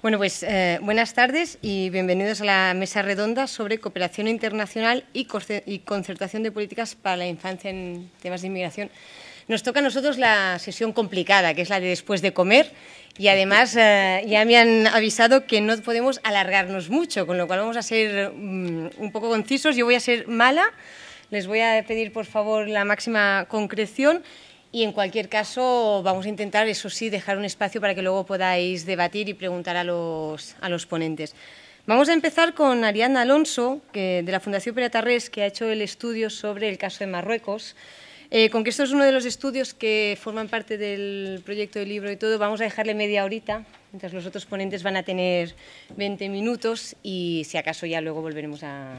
Bueno, pues eh, buenas tardes y bienvenidos a la mesa redonda sobre cooperación internacional y, concertación de políticas para la infancia en temas de inmigración. Nos toca a nosotros la sesión complicada, que es la de después de comer, y además eh, ya me han avisado que no podemos alargarnos mucho, con lo cual vamos a ser mm, un poco concisos. Yo voy a ser mala, les voy a pedir por favor la máxima concreción y en cualquier caso, vamos a intentar, eso sí, dejar un espacio para que luego podáis debatir y preguntar a los, a los ponentes. Vamos a empezar con Ariadna Alonso, que, de la Fundación Peratarrés, que ha hecho el estudio sobre el caso de Marruecos. Eh, con que esto es uno de los estudios que forman parte del proyecto del libro y todo, vamos a dejarle media horita, mientras los otros ponentes van a tener 20 minutos y si acaso ya luego volveremos a,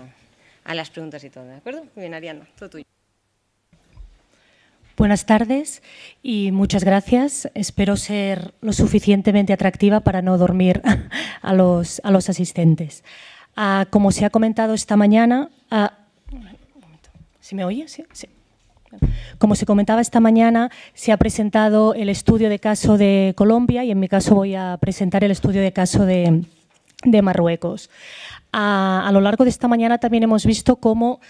a las preguntas y todo, ¿de acuerdo? Muy bien, Ariadna, todo tuyo. Buenas tardes y muchas gracias. Espero ser lo suficientemente atractiva para no dormir a los, a los asistentes. Ah, como se ha comentado esta mañana, ah, ¿se me oye? Como se comentaba esta mañana, se ha presentado el estudio de caso de Colombia y en mi caso voy a presentar el estudio de caso de, Marruecos. Ah, a, lo largo de esta mañana también hemos visto cómo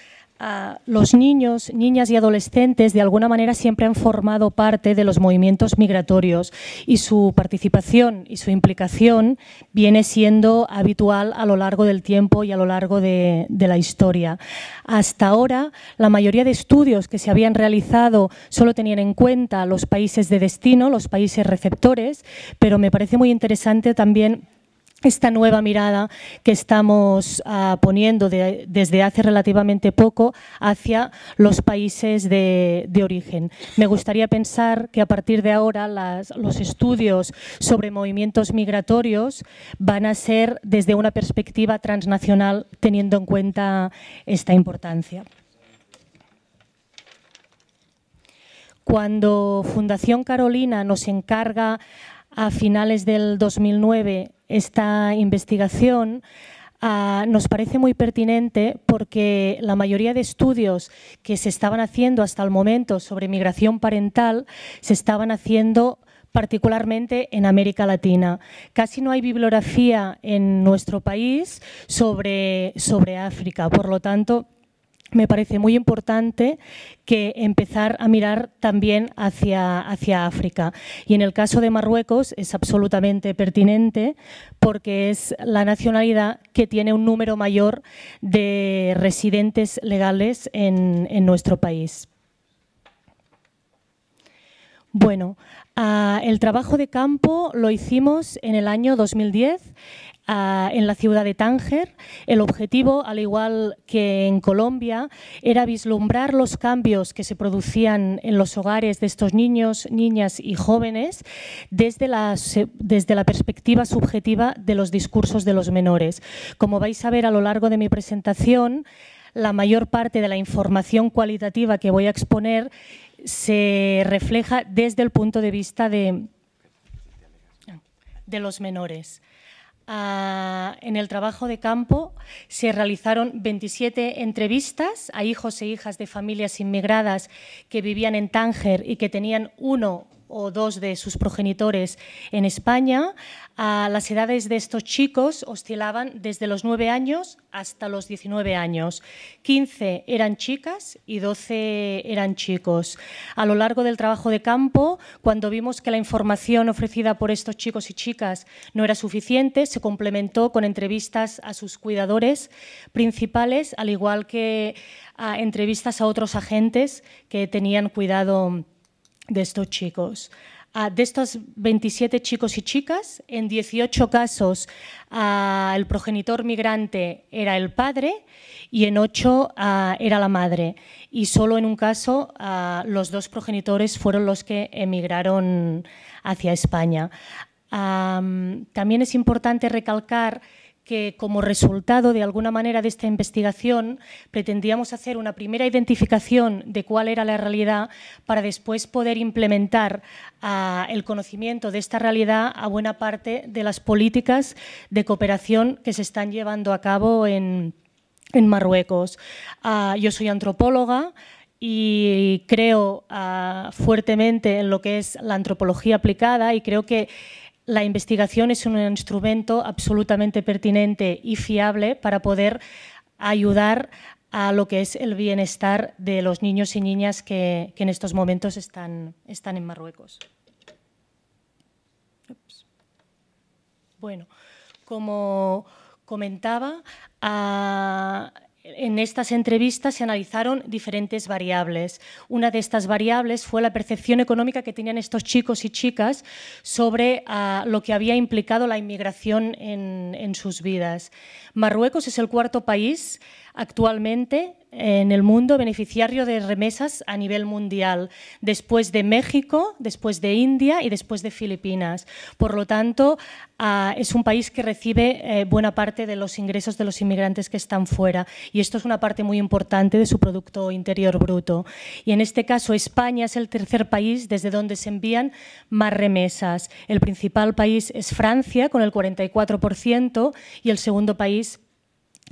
Ah, los niños, niñas y adolescentes de alguna manera siempre han formado parte de los movimientos migratorios y su participación y su implicación viene siendo habitual a lo largo del tiempo y a lo largo de la historia. Hasta ahora, la mayoría de estudios que se habían realizado solo tenían en cuenta los países de destino, los países receptores, pero me parece muy interesante también esta nueva mirada que estamos ah, poniendo desde hace relativamente poco hacia los países de, origen. Me gustaría pensar que a partir de ahora los estudios sobre movimientos migratorios van a ser desde una perspectiva transnacional teniendo en cuenta esta importancia. Cuando Fundación Carolina nos encarga a finales del 2009 esta investigación ah, nos parece muy pertinente porque la mayoría de estudios que se estaban haciendo hasta el momento sobre migración parental se estaban haciendo particularmente en América Latina. Casi no hay bibliografía en nuestro país sobre, sobre África, por lo tanto me parece muy importante que empezar a mirar también hacia, hacia, África. Y en el caso de Marruecos es absolutamente pertinente porque es la nacionalidad que tiene un número mayor de residentes legales en, en nuestro país. Bueno, ah, el trabajo de campo lo hicimos en el año 2010 Ah, en la ciudad de Tánger. El objetivo, al igual que en Colombia, era vislumbrar los cambios que se producían en los hogares de estos niños, niñas y jóvenes desde la, perspectiva subjetiva de los discursos de los menores. Como vais a ver a lo largo de mi presentación, la mayor parte de la información cualitativa que voy a exponer se refleja desde el punto de vista de los menores en el trabajo de campo se realizaron 27 entrevistas a hijos e hijas de familias inmigradas que vivían en Tánger y que tenían uno o dos de sus progenitores en España, las edades de estos chicos oscilaban desde los 9 años hasta los 19 años. 15 eran chicas y 12 eran chicos. A lo largo del trabajo de campo, cuando vimos que la información ofrecida por estos chicos y chicas no era suficiente, se complementó con entrevistas a sus cuidadores principales, al igual que a entrevistas a otros agentes que tenían cuidado de estos chicos. Ah, de estos 27 chicos y chicas, en 18 casos ah, el progenitor migrante era el padre y en 8 ah, era la madre. Y solo en un caso los dos progenitores fueron los que emigraron hacia España. también es importante recalcar que como resultado de alguna manera de esta investigación pretendíamos hacer una primera identificación de cuál era la realidad para después poder implementar ah, el conocimiento de esta realidad a buena parte de las políticas de cooperación que se están llevando a cabo en, Marruecos. Ah, yo soy antropóloga y creo ah, fuertemente en lo que es la antropología aplicada y creo que la investigación es un instrumento absolutamente pertinente y fiable para poder ayudar a lo que es el bienestar de los niños y niñas que, en estos momentos están, están en Marruecos. Bueno, como comentaba, ah, en estas entrevistas se analizaron diferentes variables. Una de estas variables fue la percepción económica que tenían estos chicos y chicas sobre ah, lo que había implicado la inmigración en sus vidas. Marruecos es el cuarto país actualmente en el mundo beneficiario de remesas a nivel mundial, después de México, después de India y después de Filipinas. Por lo tanto, ah, es un país que recibe eh, buena parte de los ingresos de los inmigrantes que están fuera y esto es una parte muy importante de su Producto Interior Bruto. Y en este caso, España es el tercer país desde donde se envían más remesas. El principal país es Francia, con el 44%, y el segundo país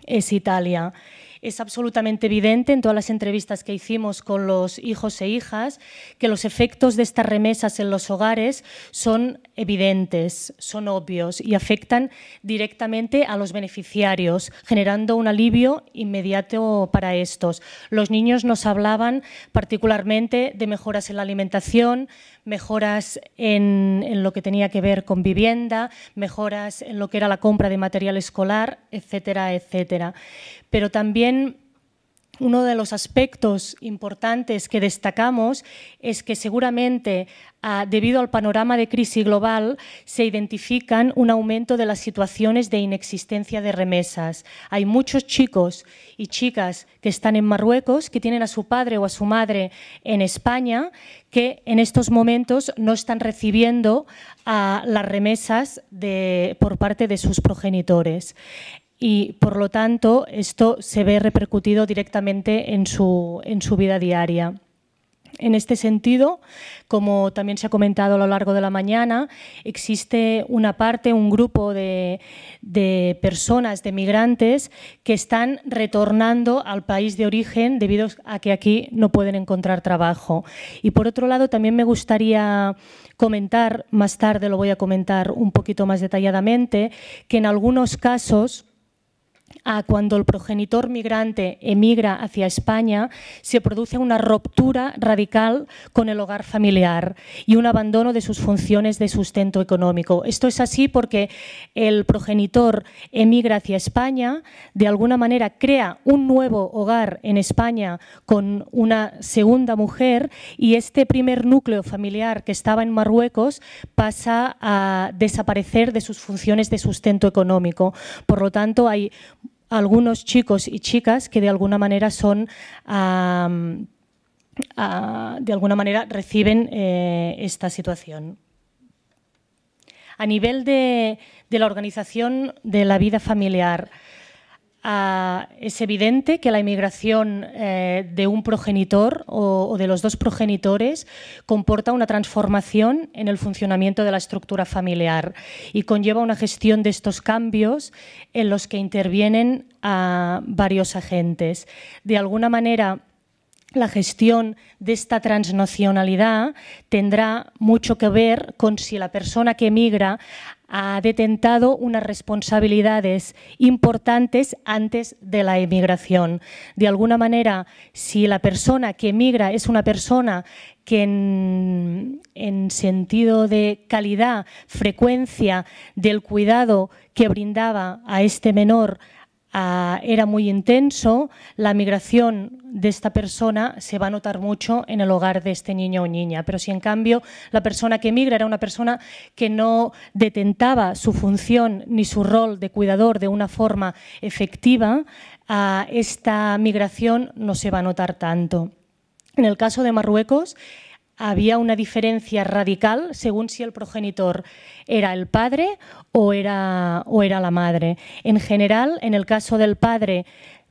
es Italia. Es absolutamente evidente en todas las entrevistas que hicimos con los hijos e hijas que los efectos de estas remesas en los hogares son evidentes, son obvios y afectan directamente a los beneficiarios, generando un alivio inmediato para estos. Los niños nos hablaban particularmente de mejoras en la alimentación, mejoras en, lo que tenía que ver con vivienda, mejoras en lo que era la compra de material escolar, etcétera, etcétera. Pero también uno de los aspectos importantes que destacamos es que seguramente, ah, debido al panorama de crisis global, se identifican un aumento de las situaciones de inexistencia de remesas. Hay muchos chicos y chicas que están en Marruecos, que tienen a su padre o a su madre en España, que en estos momentos no están recibiendo ah, las remesas por parte de sus progenitores y por lo tanto esto se ve repercutido directamente en su, vida diaria. En este sentido, como también se ha comentado a lo largo de la mañana, existe una parte, un grupo de, de, personas, de migrantes, que están retornando al país de origen debido a que aquí no pueden encontrar trabajo. Y por otro lado, también me gustaría comentar, más tarde lo voy a comentar un poquito más detalladamente, que en algunos casos a cuando el progenitor migrante emigra hacia España, se produce una ruptura radical con el hogar familiar y un abandono de sus funciones de sustento económico. Esto es así porque el progenitor emigra hacia España, de alguna manera crea un nuevo hogar en España con una segunda mujer y este primer núcleo familiar que estaba en Marruecos pasa a desaparecer de sus funciones de sustento económico. Por lo tanto, hay algunos chicos y chicas que de alguna manera son... de alguna manera reciben eh, esta situación. A nivel de, la organización de la vida familiar, Ah, es evidente que la inmigración eh, de un progenitor o, de los dos progenitores comporta una transformación en el funcionamiento de la estructura familiar y conlleva una gestión de estos cambios en los que intervienen ah, varios agentes. De alguna manera, la gestión de esta transnacionalidad tendrá mucho que ver con si la persona que emigra ha detentado unas responsabilidades importantes antes de la emigración. De alguna manera, si la persona que emigra es una persona que en, sentido de calidad, frecuencia del cuidado que brindaba a este menor Ah, era muy intenso, la migración de esta persona se va a notar mucho en el hogar de este niño o niña. Pero si en cambio la persona que migra era una persona que no detentaba su función ni su rol de cuidador de una forma efectiva, ah, esta migración no se va a notar tanto. En el caso de Marruecos, había una diferencia radical según si el progenitor era el padre o era, la madre. En general, en el caso del padre,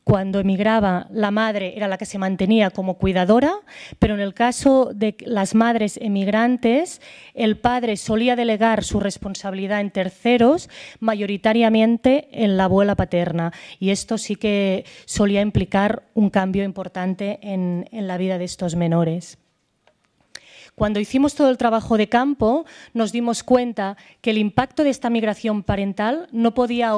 cuando emigraba, la madre era la que se mantenía como cuidadora, pero en el caso de las madres emigrantes, el padre solía delegar su responsabilidad en terceros, mayoritariamente en la abuela paterna. Y esto sí que solía implicar un cambio importante en la vida de estos menores. Cuando hicimos todo el trabajo de campo, nos dimos cuenta que el impacto de esta migración parental no podía,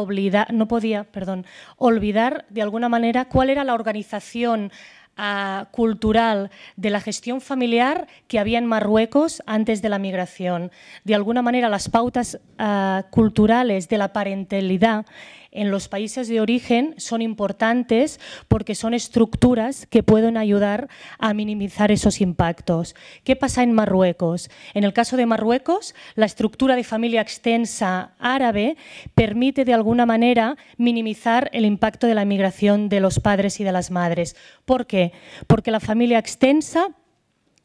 no podía perdón, olvidar de alguna manera cuál era la organización ah, cultural de la gestión familiar que había en Marruecos antes de la migración. De alguna manera, las pautas ah, culturales de la parentalidad en los países de origen son importantes porque son estructuras que pueden ayudar a minimizar esos impactos. ¿Qué pasa en Marruecos? En el caso de Marruecos, la estructura de familia extensa árabe permite de alguna manera minimizar el impacto de la migración de los padres y de las madres. ¿Por qué? Porque la familia extensa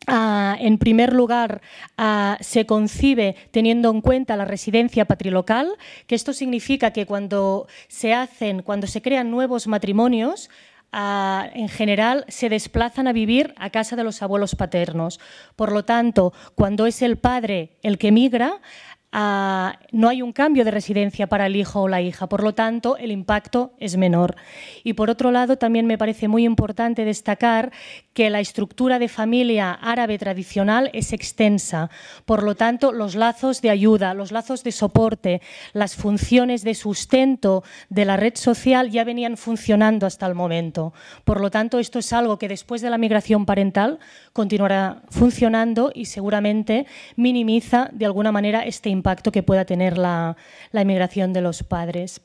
Ah, en primer lugar, ah, se concibe teniendo en cuenta la residencia patrilocal, que esto significa que cuando se hacen, cuando se crean nuevos matrimonios, ah, en general se desplazan a vivir a casa de los abuelos paternos. Por lo tanto, cuando es el padre el que migra, Ah, no hay un cambio de residencia para el hijo o la hija, por lo tanto el impacto es menor. Y por otro lado, también me parece muy importante destacar que la estructura de familia árabe tradicional es extensa, por lo tanto los lazos de ayuda, los lazos de soporte, las funciones de sustento de la red social ya venían funcionando hasta el momento. Por lo tanto, esto es algo que después de la migración parental continuará funcionando y seguramente minimiza de alguna manera este impacto impacto que pueda tener la, la de los padres.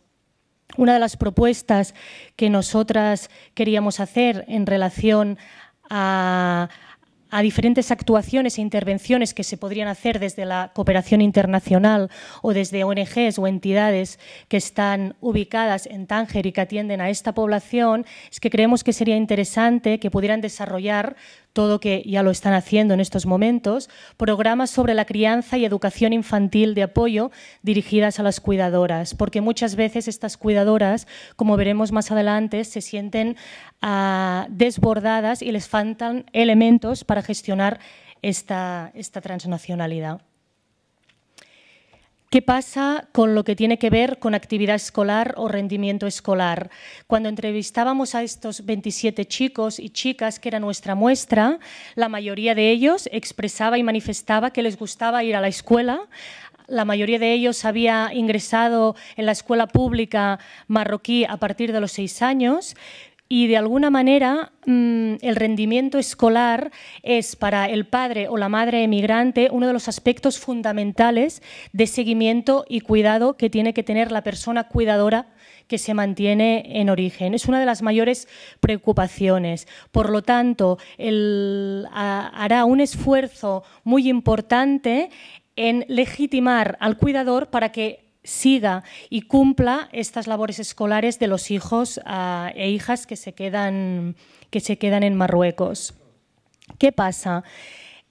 Una de las propuestas que nosotras queríamos hacer en relación a, a diferentes actuaciones e intervenciones que se podrían hacer desde la cooperación internacional o desde ONGs o entidades que están ubicadas en Tánger y que atienden a esta población, es que creemos que sería interesante que pudieran desarrollar todo que ya lo están haciendo en estos momentos, programas sobre la crianza y educación infantil de apoyo dirigidas a las cuidadoras, porque muchas veces estas cuidadoras, como veremos más adelante, se sienten ah, desbordadas y les faltan elementos para gestionar esta transnacionalidad. ¿Qué pasa con lo que tiene que ver con actividad escolar o rendimiento escolar? Cuando entrevistábamos a estos 27 chicos y chicas, que era nuestra muestra, la mayoría de ellos expresaba y manifestaba que les gustaba ir a la escuela, la mayoría de ellos había ingresado en la escuela pública marroquí a partir de los seis años, y de alguna manera mm, el rendimiento escolar es para el padre o la madre emigrante uno de los aspectos fundamentales de seguimiento y cuidado que tiene que tener la persona cuidadora que se mantiene en origen. Es una de las mayores preocupaciones. Por lo tanto, hará un esfuerzo muy importante en legitimar al cuidador para que siga y cumpla estas labores escolares de los hijos ah, e hijas que se quedan, que se quedan en Marruecos. ¿Qué pasa?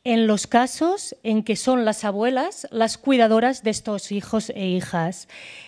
en los casos en que son las abuelas las cuidadoras de estos hijos e hijas.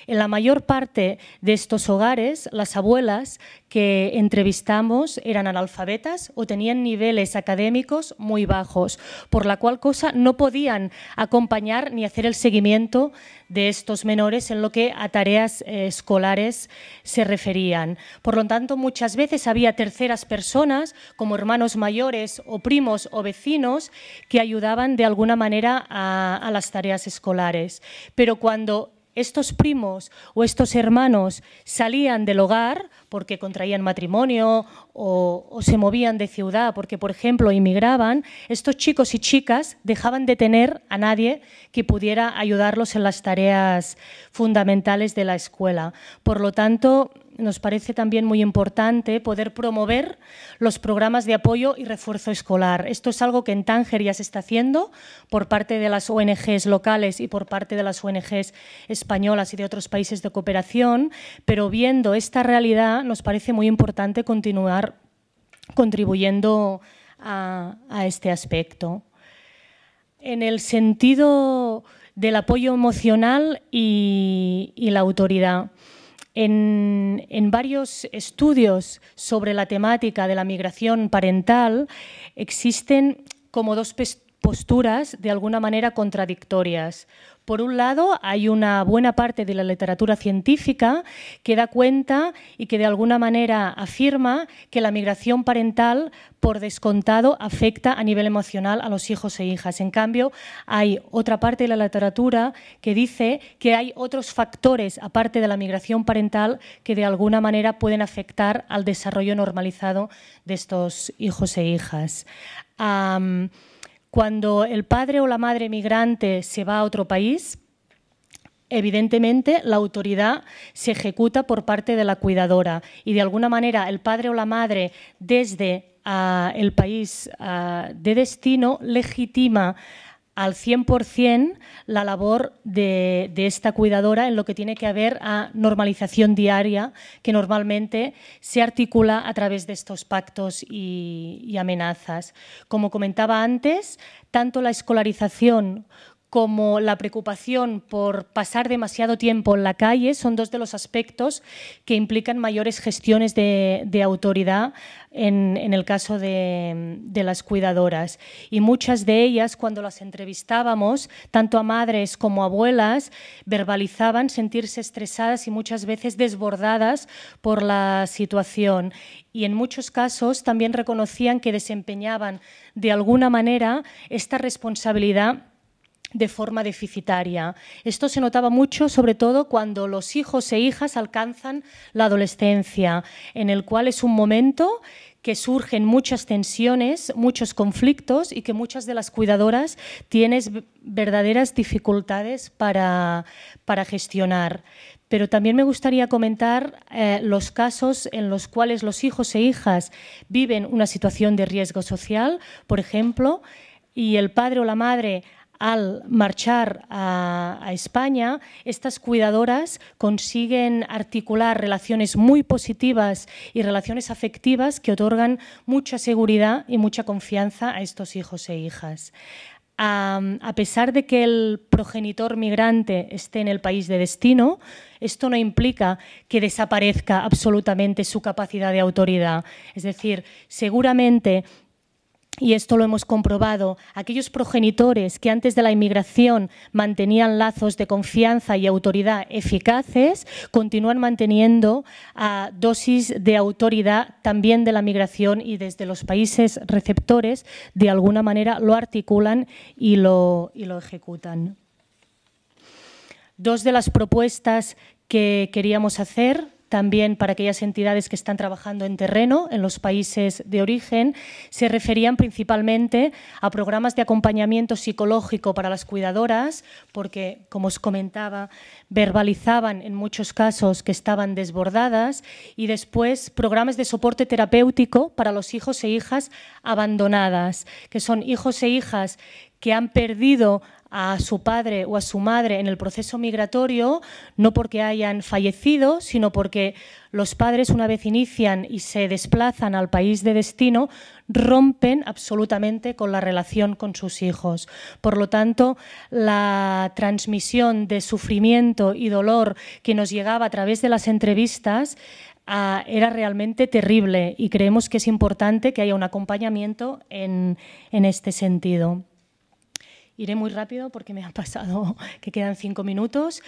En la mayor parte de estos hogares, las abuelas que entrevistamos eran analfabetas o tenían niveles académicos muy bajos, por la cual cosa no podían acompañar ni hacer el seguimiento de estos menores en lo que a tareas eh, escolares se referían. Por lo tanto, muchas veces había terceras personas, como hermanos mayores o primos o vecinos, que ayudaban de alguna manera a las tareas escolares. Pero cuando estos primos o estos hermanos salían del hogar porque contraían matrimonio o, se movían de ciudad porque, por ejemplo, inmigraban, estos chicos y chicas dejaban de tener a nadie que pudiera ayudarlos en las tareas fundamentales de la escuela. Por lo tanto, nos parece también muy importante poder promover los programas de apoyo y refuerzo escolar. Esto es algo que en Tánger ya se está haciendo por parte de las ONGs locales y por parte de las ONGs españolas y de otros países de cooperación, pero viendo esta realidad nos parece muy importante continuar contribuyendo a, este aspecto. En el sentido del apoyo emocional y la autoridad. En, varios estudios sobre la temática de la migración parental existen como dos posturas de alguna manera contradictorias. Por un lado, hay una buena parte de la literatura científica que da cuenta y que de alguna manera afirma que la migración parental, por descontado, afecta a nivel emocional a los hijos e hijas. En cambio, hay otra parte de la literatura que dice que hay otros factores, aparte de la migración parental, que de alguna manera pueden afectar al desarrollo normalizado de estos hijos e hijas. Cuando el padre o la madre migrante se va a otro país, evidentemente la autoridad se ejecuta por parte de la cuidadora y de alguna manera el padre o la madre desde ah, el país ah, de destino legitima al 100% la labor de, esta cuidadora en lo que tiene que ver a normalización diaria, que normalmente se articula a través de estos pactos y, y amenazas. Como comentaba antes, tanto la escolarización como la preocupación por pasar demasiado tiempo en la calle son dos de los aspectos que implican mayores gestiones de, autoridad en, el caso de, de, las cuidadoras. Y muchas de ellas, cuando las entrevistábamos, tanto a madres como a abuelas, verbalizaban sentirse estresadas y muchas veces desbordadas por la situación. Y en muchos casos también reconocían que desempeñaban de alguna manera esta responsabilidad de forma deficitaria. Esto se notaba mucho, sobre todo cuando los hijos e hijas alcanzan la adolescencia, en el cual es un momento que surgen muchas tensiones, muchos conflictos y que muchas de las cuidadoras tienen verdaderas dificultades para, gestionar. Pero también me gustaría comentar eh, los casos en los cuales los hijos e hijas viven una situación de riesgo social, por ejemplo, y el padre o la madre al marchar a, España, estas cuidadoras consiguen articular relaciones muy positivas y relaciones afectivas que otorgan mucha seguridad y mucha confianza a estos hijos e hijas. A, a pesar de que el progenitor migrante esté en el país de destino, esto no implica que desaparezca absolutamente su capacidad de autoridad. Es decir, seguramente y esto lo hemos comprobado, aquellos progenitores que antes de la inmigración mantenían lazos de confianza y autoridad eficaces, continúan manteniendo ah, dosis de autoridad también de la migración y desde los países receptores de alguna manera lo articulan y lo ejecutan. Dos de las propuestas que queríamos hacer también para aquellas entidades que están trabajando en terreno en los países de origen, se referían principalmente a programas de acompañamiento psicológico para las cuidadoras, porque, como os comentaba, verbalizaban en muchos casos que estaban desbordadas, y después programas de soporte terapéutico para los hijos e hijas abandonadas, que son hijos e hijas que han perdido a su padre o a su madre en el proceso migratorio, no porque hayan fallecido, sino porque los padres, una vez inician y se desplazan al país de destino, rompen absolutamente con la relación con sus hijos. Por lo tanto, la transmisión de sufrimiento y dolor que nos llegaba a través de las entrevistas ah, era realmente terrible y creemos que es importante que haya un acompañamiento en, en este sentido. Iré muy rápido porque me ha pasado que quedan cinco minutos.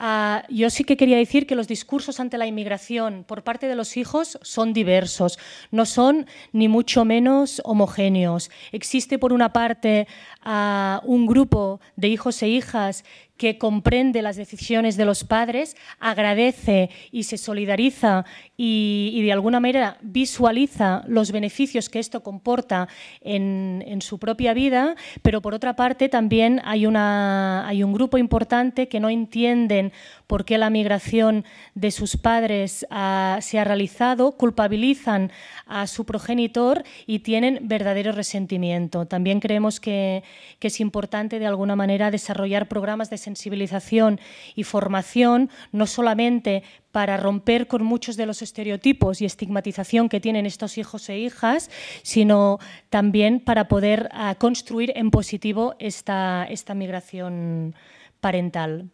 Ah, yo sí que quería decir que los discursos ante la inmigración por parte de los hijos son diversos, no son ni mucho menos homogéneos. Existe por una parte ah, un grupo de hijos e hijas que comprende las decisiones de los padres, agradece y se solidariza y, de alguna manera visualiza los beneficios que esto comporta en, su propia vida, pero por otra parte también hay, un grupo importante que no entienden por qué la migración de sus padres ah, se ha realizado, culpabilizan a su progenitor y tienen verdadero resentimiento. También creemos que, que es importante de alguna manera desarrollar programas de sensibilización y formación, no solamente para romper con muchos de los estereotipos y estigmatización que tienen estos hijos e hijas, sino también para poder ah, construir en positivo esta, esta migración parental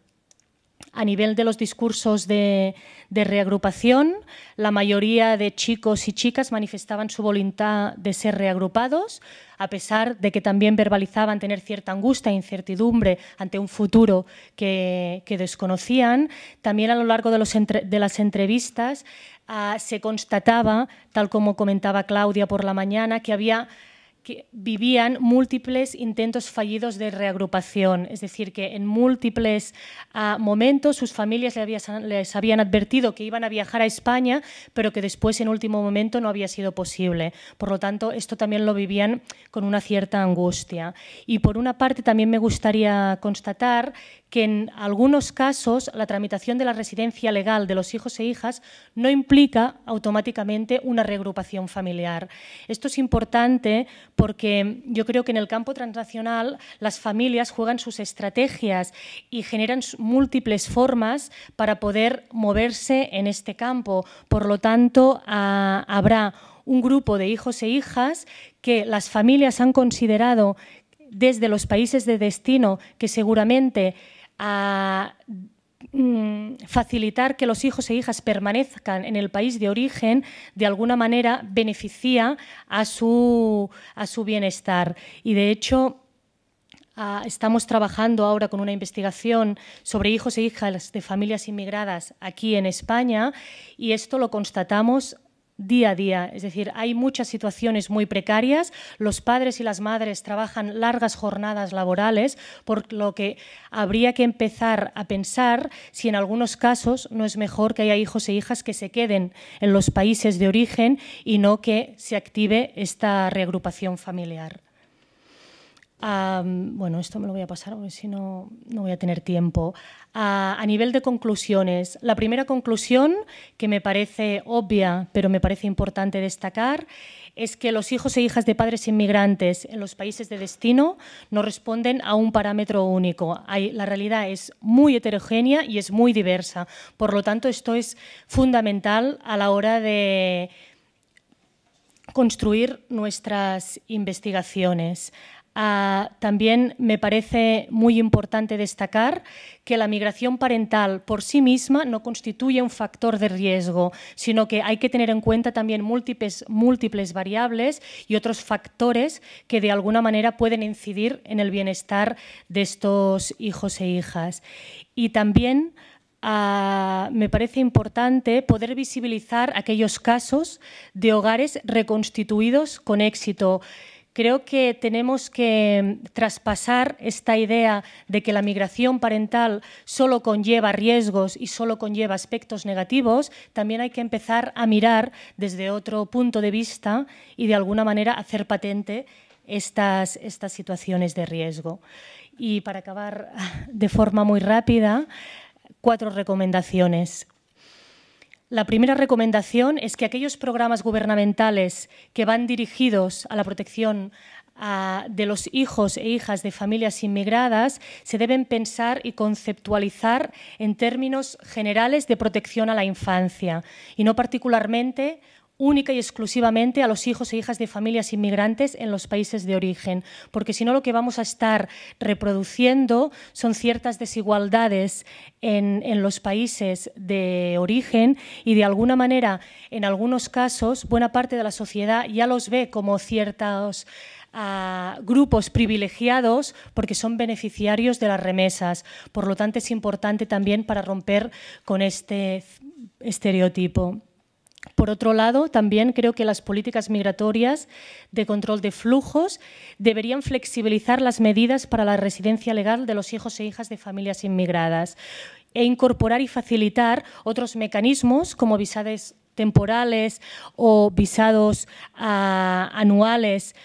a nivel de los discursos de, reagrupación, la mayoría de chicos y chicas manifestaban su voluntad de ser reagrupados, a pesar de que también verbalizaban tener cierta angustia e incertidumbre ante un futuro que, desconocían. También a lo largo de, los las entrevistas ah, se constataba, tal como comentaba Claudia por la mañana, que había que vivían múltiples intentos fallidos de reagrupación, es decir, que en múltiples ah, momentos sus familias les habían advertido que iban a viajar a España, pero que después en último momento no había sido posible. Por lo tanto, esto también lo vivían con una cierta angustia. Y por una parte también me gustaría constatar que en algunos casos la tramitación de la residencia legal de los hijos e hijas no implica automáticamente una reagrupación familiar. Esto es importante porque yo creo que en el campo transnacional las familias juegan sus estrategias y generan múltiples formas para poder moverse en este campo. Por lo tanto, ah, habrá un grupo de hijos e hijas que las familias han considerado desde los países de destino que seguramente a mm, facilitar que los hijos e hijas permanezcan en el país de origen, de alguna manera beneficia a su, a su bienestar. Y de hecho, ah, estamos trabajando ahora con una investigación sobre hijos e hijas de familias inmigradas aquí en España y esto lo constatamos día a día. Es decir, hay muchas situaciones muy precarias. Los padres y las madres trabajan largas jornadas laborales, por lo que habría que empezar a pensar si en algunos casos no es mejor que haya hijos e hijas que se queden en los países de origen y no que se active esta reagrupación familiar bueno, esto me lo voy a pasar porque si no, no voy a tener tiempo. a nivel de conclusiones, la primera conclusión que me parece obvia, pero me parece importante destacar, es que los hijos e hijas de padres inmigrantes en los países de destino no responden a un parámetro único. la realidad es muy heterogénea y es muy diversa. Por lo tanto, esto es fundamental a la hora de construir nuestras investigaciones. Ah, también me parece muy importante destacar que la migración parental por sí misma no constituye un factor de riesgo, sino que hay que tener en cuenta también múltiples, variables y otros factores que de alguna manera pueden incidir en el bienestar de estos hijos e hijas. Y también ah, me parece importante poder visibilizar aquellos casos de hogares reconstituidos con éxito, Creo que tenemos que mm, traspasar esta idea de que la migración parental solo conlleva riesgos y solo conlleva aspectos negativos. También hay que empezar a mirar desde otro punto de vista y de alguna manera hacer patente estas, estas situaciones de riesgo. Y para acabar de forma muy rápida, cuatro recomendaciones. La primera recomendación es que aquellos programas gubernamentales que van dirigidos a la protección de los hijos e hijas de familias inmigradas se deben pensar y conceptualizar en términos generales de protección a la infancia y no particularmente única y exclusivamente a los hijos e hijas de familias inmigrantes en los países de origen, porque si no lo que vamos a estar reproduciendo son ciertas desigualdades en, los países de origen y de alguna manera, en algunos casos, buena parte de la sociedad ya los ve como ciertos ah, grupos privilegiados porque son beneficiarios de las remesas. Por lo tanto, es importante también para romper con este, este estereotipo. Por otro lado, también creo que las políticas migratorias de control de flujos deberían flexibilizar las medidas para la residencia legal de los hijos e hijas de familias inmigradas e incorporar y facilitar otros mecanismos como visados temporales o visados ah, anuales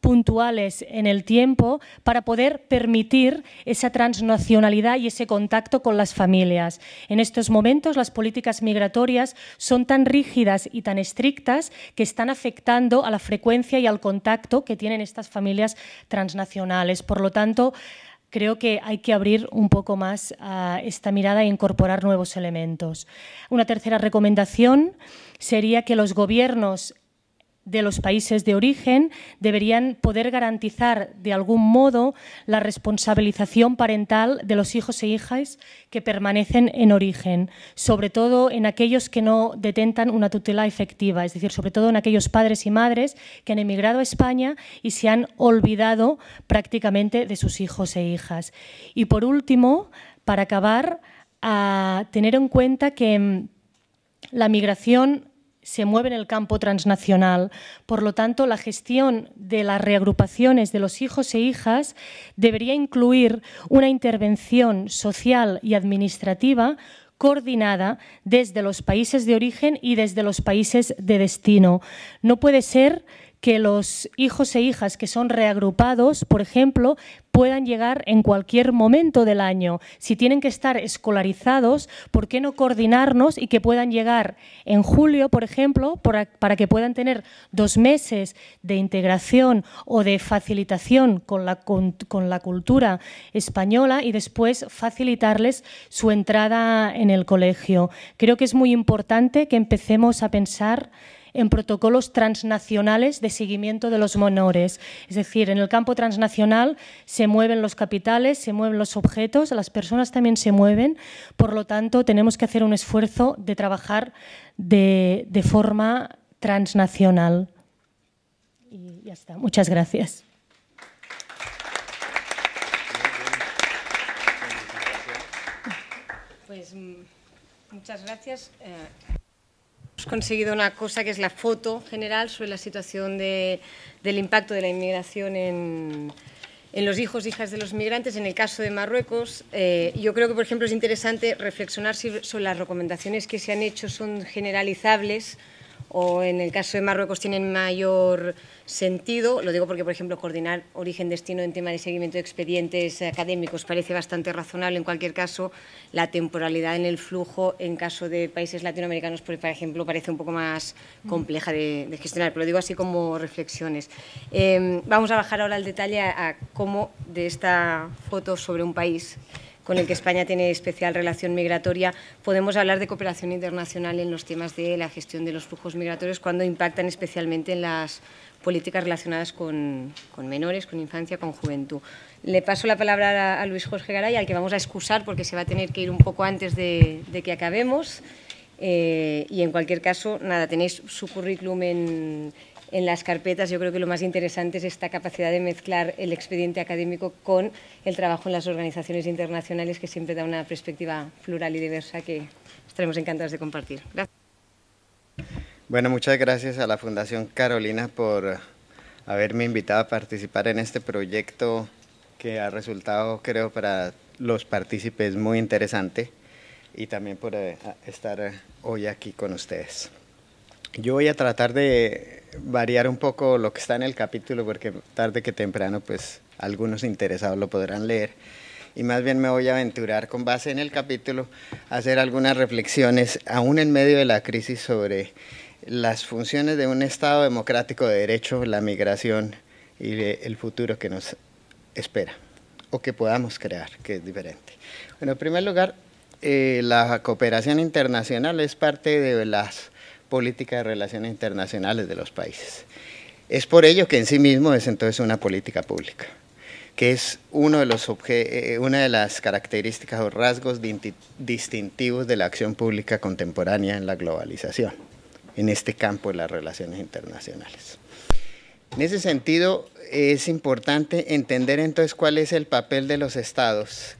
puntuales en el tiempo para poder permitir esa transnacionalidad y ese contacto con las familias. En estos momentos las políticas migratorias son tan rígidas y tan estrictas que están afectando a la frecuencia y al contacto que tienen estas familias transnacionales. Por lo tanto, creo que hay que abrir un poco más ah, esta mirada e incorporar nuevos elementos. Una tercera recomendación sería que los gobiernos de los países de origen deberían poder garantizar de algún modo la responsabilización parental de los hijos e hijas que permanecen en origen, sobre todo en aquellos que no detentan una tutela efectiva, es decir, sobre todo en aquellos padres y madres que han emigrado a España y se han olvidado prácticamente de sus hijos e hijas. Y por último, para acabar, a tener en cuenta que mm, la migración se mueve en el campo transnacional. Por lo tanto, la gestión de las reagrupaciones de los hijos e hijas debería incluir una intervención social y administrativa coordinada desde los países de origen y desde los países de destino. No puede ser que los hijos e hijas que son reagrupados, por ejemplo, puedan llegar en cualquier momento del año. Si tienen que estar escolarizados, ¿por qué no coordinarnos y que puedan llegar en julio, por ejemplo, para, que puedan tener dos meses de integración o de facilitación con la, con la cultura española y después facilitarles su entrada en el colegio? Creo que es muy importante que empecemos a pensar en protocolos transnacionales de seguimiento de los menores. Es decir, en el campo transnacional se mueven los capitales, se mueven los objetos, las personas también se mueven, por lo tanto tenemos que hacer un esfuerzo de trabajar de, forma transnacional. Y ya está. Muchas gracias. Pues mm, muchas gracias. Eh, Hemos conseguido una cosa que es la foto general sobre la situación del impacto de la inmigración en, los hijos e hijas de los migrantes. En el caso de Marruecos, eh, yo creo que, por ejemplo, es interesante reflexionar si son las recomendaciones que se han hecho son generalizables o en el caso de Marruecos tienen mayor sentido. Lo digo porque, por ejemplo, coordinar origen-destino en tema de seguimiento de expedientes académicos parece bastante razonable. En cualquier caso, la temporalidad en el flujo en caso de países latinoamericanos, pues, por ejemplo, parece un poco más compleja de, gestionar. Pero lo digo así como reflexiones. Em, vamos a bajar ahora al detalle a cómo de esta foto sobre un país con el que España tiene especial relación migratoria, podemos hablar de cooperación internacional en los temas de la gestión de los flujos migratorios cuando impactan especialmente en las políticas relacionadas con, menores, con infancia, con juventud. Le paso la palabra a, Luis Jorge Garay, al que vamos a excusar porque se va a tener que ir un poco antes de, que acabemos. Eh, y en cualquier caso, nada, tenéis su currículum en, en las carpetas. Yo creo que lo más interesante es esta capacidad de mezclar el expediente académico con el trabajo en las organizaciones internacionales, que siempre da una perspectiva plural y diversa que estaremos encantados de compartir. Gracias. Bueno, muchas gracias a la Fundación Carolina por haberme invitado a participar en este proyecto que ha resultado, creo, para los partícipes muy interesante y también por eh, estar hoy aquí con ustedes. Yo voy a tratar de variar un poco lo que está en el capítulo porque tarde que temprano pues algunos interesados lo podrán leer y más bien me voy a aventurar con base en el capítulo a hacer algunas reflexiones aún en medio de la crisis sobre las funciones de un Estado democrático de derecho, la migración y el futuro que nos espera o que podamos crear, que es diferente. Bueno, en primer lugar, eh, la cooperación internacional es parte de las política de relaciones internacionales de los países. Es por ello que en sí mismo es entonces una política pública, que es uno de los eh, una de las características o rasgos distintivos de la acción pública contemporánea en la globalización, en este campo de las relaciones internacionales. En ese sentido, es importante entender entonces cuál es el papel de los estados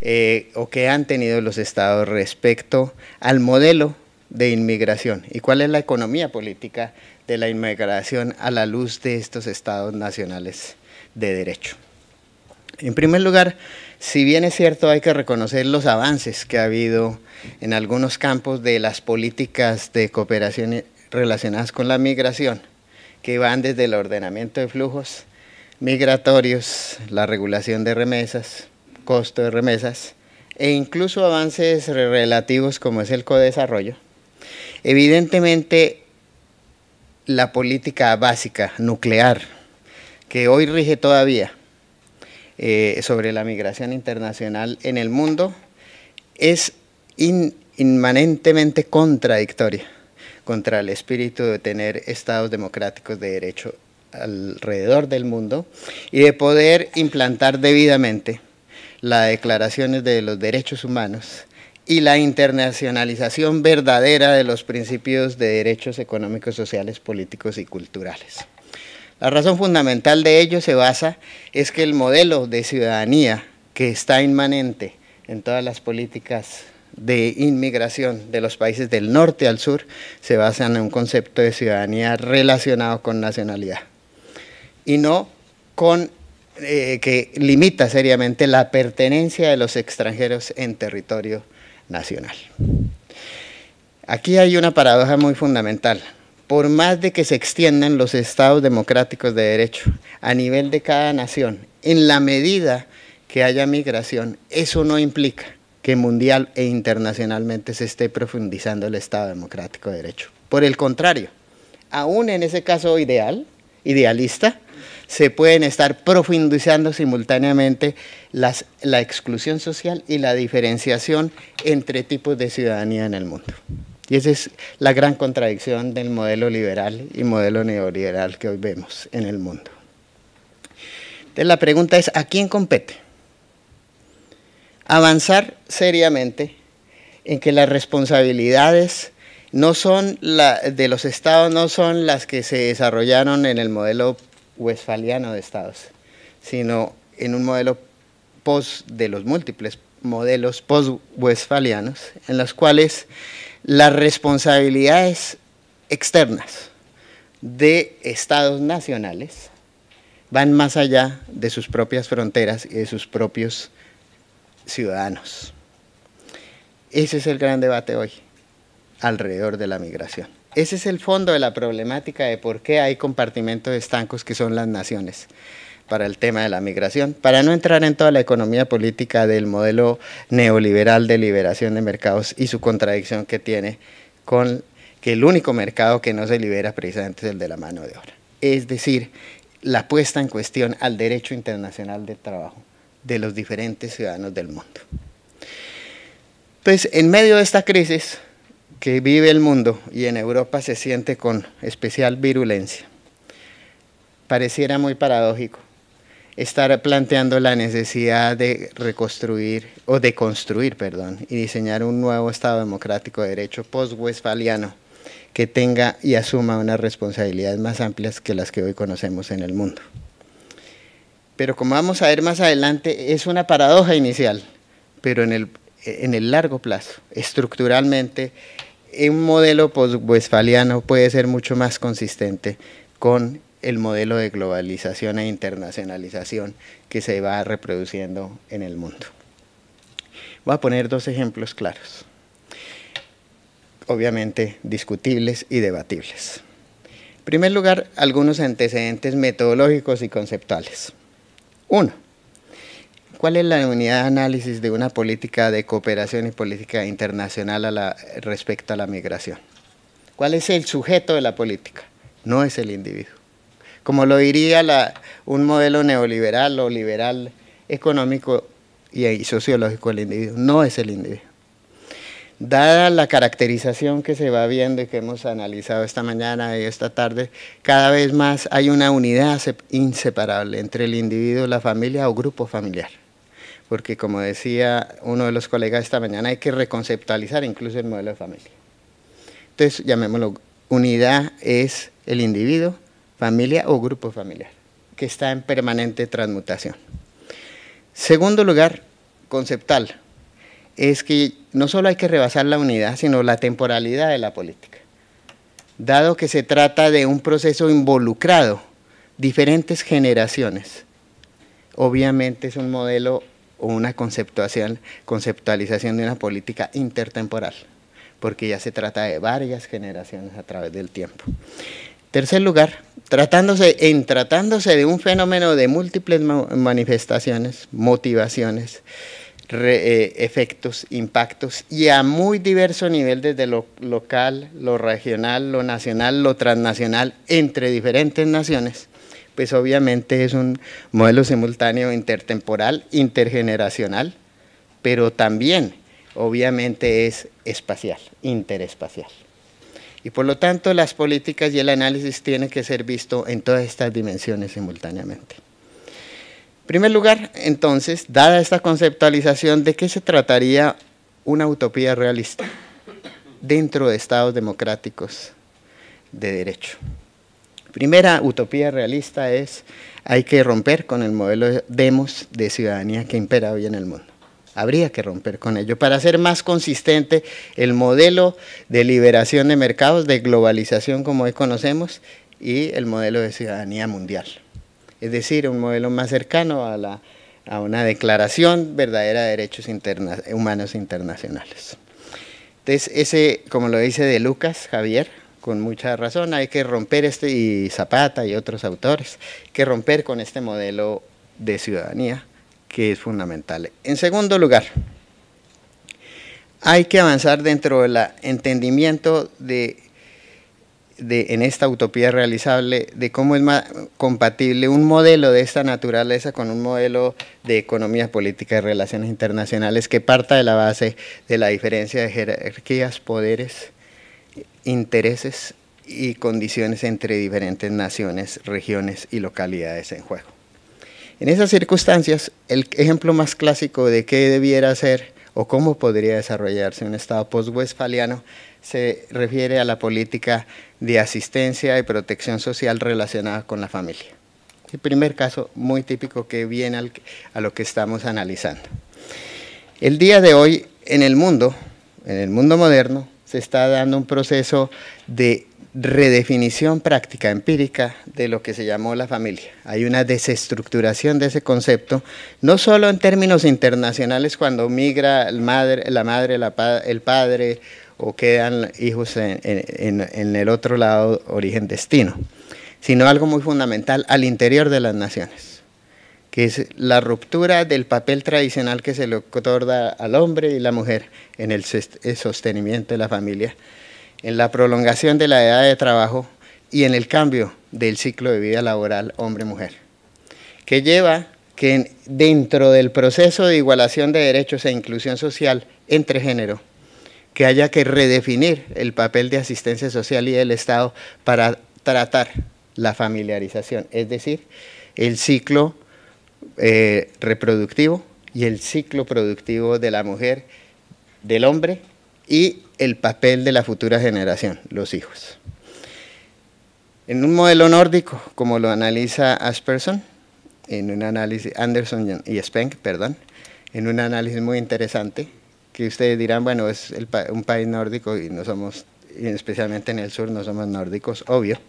eh, o que han tenido los estados respecto al modelo de inmigración y cuál es la economía política de la inmigración a la luz de estos estados nacionales de derecho. En primer lugar, si bien es cierto, hay que reconocer los avances que ha habido en algunos campos de las políticas de cooperación relacionadas con la migración, que van desde el ordenamiento de flujos migratorios, la regulación de remesas, costo de remesas, e incluso avances relativos como es el co-desarrollo, Evidentemente, la política básica, nuclear, que hoy rige todavía eh, sobre la migración internacional en el mundo, es inmanentemente contradictoria contra el espíritu de tener estados democráticos de derecho alrededor del mundo y de poder implantar debidamente las declaraciones de los derechos humanos y la internacionalización verdadera de los principios de derechos económicos, sociales, políticos y culturales. La razón fundamental de ello se basa es que el modelo de ciudadanía que está inmanente en todas las políticas de inmigración de los países del norte al sur se basa en un concepto de ciudadanía relacionado con nacionalidad y no con eh, que limita seriamente la pertenencia de los extranjeros en territorio nacional. Aquí hay una paradoja muy fundamental. Por más de que se extiendan los estados democráticos de derecho a nivel de cada nación, en la medida que haya migración, eso no implica que mundial e internacionalmente se esté profundizando el Estado democrático de derecho. Por el contrario, aún en ese caso ideal, idealista, se pueden estar profundizando simultáneamente las, la exclusión social y la diferenciación entre tipos de ciudadanía en el mundo. Y esa es la gran contradicción del modelo liberal y modelo neoliberal que hoy vemos en el mundo. Entonces la pregunta es, ¿a quién compete? Avanzar seriamente en que las responsabilidades no son la, de los estados no son las que se desarrollaron en el modelo westfaliano de estados, sino en un modelo post de los múltiples modelos post-westfalianos, en los cuales las responsabilidades externas de estados nacionales van más allá de sus propias fronteras y de sus propios ciudadanos. Ese es el gran debate hoy alrededor de la migración. Ese es el fondo de la problemática de por qué hay compartimentos estancos que son las naciones para el tema de la migración, para no entrar en toda la economía política del modelo neoliberal de liberación de mercados y su contradicción que tiene con que el único mercado que no se libera precisamente es el de la mano de obra. Es decir, la puesta en cuestión al derecho internacional de trabajo de los diferentes ciudadanos del mundo. Entonces, pues, en medio de esta crisis, que vive el mundo y en Europa se siente con especial virulencia. Pareciera muy paradójico estar planteando la necesidad de reconstruir o de construir, perdón, y diseñar un nuevo Estado democrático de derecho post-westfaliano que tenga y asuma unas responsabilidades más amplias que las que hoy conocemos en el mundo. Pero como vamos a ver más adelante, es una paradoja inicial, pero en el, en el largo plazo, estructuralmente, un modelo post puede ser mucho más consistente con el modelo de globalización e internacionalización que se va reproduciendo en el mundo. Voy a poner dos ejemplos claros, obviamente discutibles y debatibles. En primer lugar, algunos antecedentes metodológicos y conceptuales. Uno, ¿Cuál es la unidad de análisis de una política de cooperación y política internacional respecto a la migración? ¿Cuál es el sujeto de la política? No es el individuo. Como lo diría un modelo neoliberal o liberal económico y sociológico el individuo, no es el individuo. Dada la caracterización que se va viendo y que hemos analizado esta mañana y esta tarde, cada vez más hay una unidad inseparable entre el individuo, la familia o grupo familiar porque como decía uno de los colegas esta mañana, hay que reconceptualizar incluso el modelo de familia. Entonces, llamémoslo, unidad es el individuo, familia o grupo familiar, que está en permanente transmutación. Segundo lugar, conceptual, es que no solo hay que rebasar la unidad, sino la temporalidad de la política. Dado que se trata de un proceso involucrado, diferentes generaciones, obviamente es un modelo o una conceptualización de una política intertemporal, porque ya se trata de varias generaciones a través del tiempo. Tercer lugar, tratándose, en tratándose de un fenómeno de múltiples manifestaciones, motivaciones, eh, efectos, impactos, y a muy diverso nivel desde lo local, lo regional, lo nacional, lo transnacional, entre diferentes naciones, pues obviamente es un modelo simultáneo intertemporal, intergeneracional, pero también obviamente es espacial, interespacial. Y por lo tanto las políticas y el análisis tienen que ser visto en todas estas dimensiones simultáneamente. En primer lugar, entonces, dada esta conceptualización, ¿de qué se trataría una utopía realista dentro de estados democráticos de derecho? Primera utopía realista es hay que romper con el modelo de demos de ciudadanía que impera hoy en el mundo. Habría que romper con ello para hacer más consistente el modelo de liberación de mercados, de globalización como hoy conocemos y el modelo de ciudadanía mundial. Es decir, un modelo más cercano a, una declaración verdadera de derechos humanos internacionales. Entonces, ese, como lo dice de Lucas, Javier, con mucha razón, hay que romper este, y Zapata y otros autores, que romper con este modelo de ciudadanía que es fundamental. En segundo lugar, hay que avanzar dentro del entendimiento de, de, en esta utopía realizable de cómo es más compatible un modelo de esta naturaleza con un modelo de economía política y relaciones internacionales que parta de la base de la diferencia de jerarquías, poderes, intereses y condiciones entre diferentes naciones, regiones y localidades en juego. En esas circunstancias, el ejemplo más clásico de qué debiera ser o cómo podría desarrollarse un Estado post-Westfaliano, se refiere a la política de asistencia y protección social relacionada con la familia. El primer caso muy típico que viene a lo que estamos analizando. El día de hoy en el mundo, en el mundo moderno, se está dando un proceso de redefinición práctica empírica de lo que se llamó la familia. Hay una desestructuración de ese concepto, no solo en términos internacionales cuando migra la madre, el padre o quedan hijos en el otro lado, origen-destino, sino algo muy fundamental al interior de las naciones que es la ruptura del papel tradicional que se le otorga al hombre y la mujer en el eh, sostenimiento de la familia, en la prolongación de la edad de trabajo y en el cambio del ciclo de vida laboral hombre-mujer, que lleva que dentro del proceso de igualación de derechos e inclusión social entre género, que haya que redefinir el papel de asistencia social y del Estado para tratar la familiarización, es decir, el ciclo eh, reproductivo y el ciclo productivo de la mujer, del hombre y el papel de la futura generación, los hijos. En un modelo nórdico, como lo analiza Asperson, en un análisis, Anderson y Spenck, perdón, en un análisis muy interesante, que ustedes dirán, bueno, es un país nórdico y no somos, especialmente en el sur, no somos nórdicos, obvio,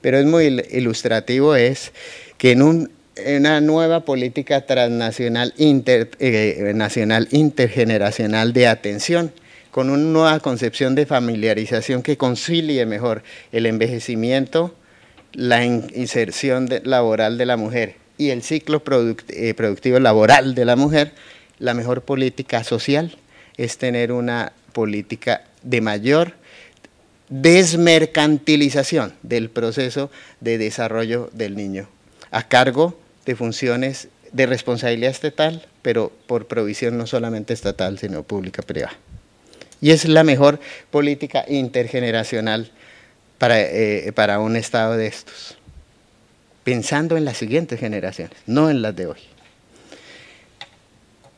pero es muy ilustrativo, es que en un una nueva política transnacional eh, intergeneracional de atención con una nueva concepción de familiarización que concilie mejor el envejecimiento, la inserción laboral de la mujer y el ciclo eh, productivo laboral de la mujer, la mejor política social es tener una política de mayor desmercantilización del proceso de desarrollo del niño a cargo de funciones de responsabilidad estatal, pero por provisión no solamente estatal, sino pública-privada. Y es la mejor política intergeneracional eh, para, un Estado de estos, pensando en las siguientes generaciones, no en las de hoy.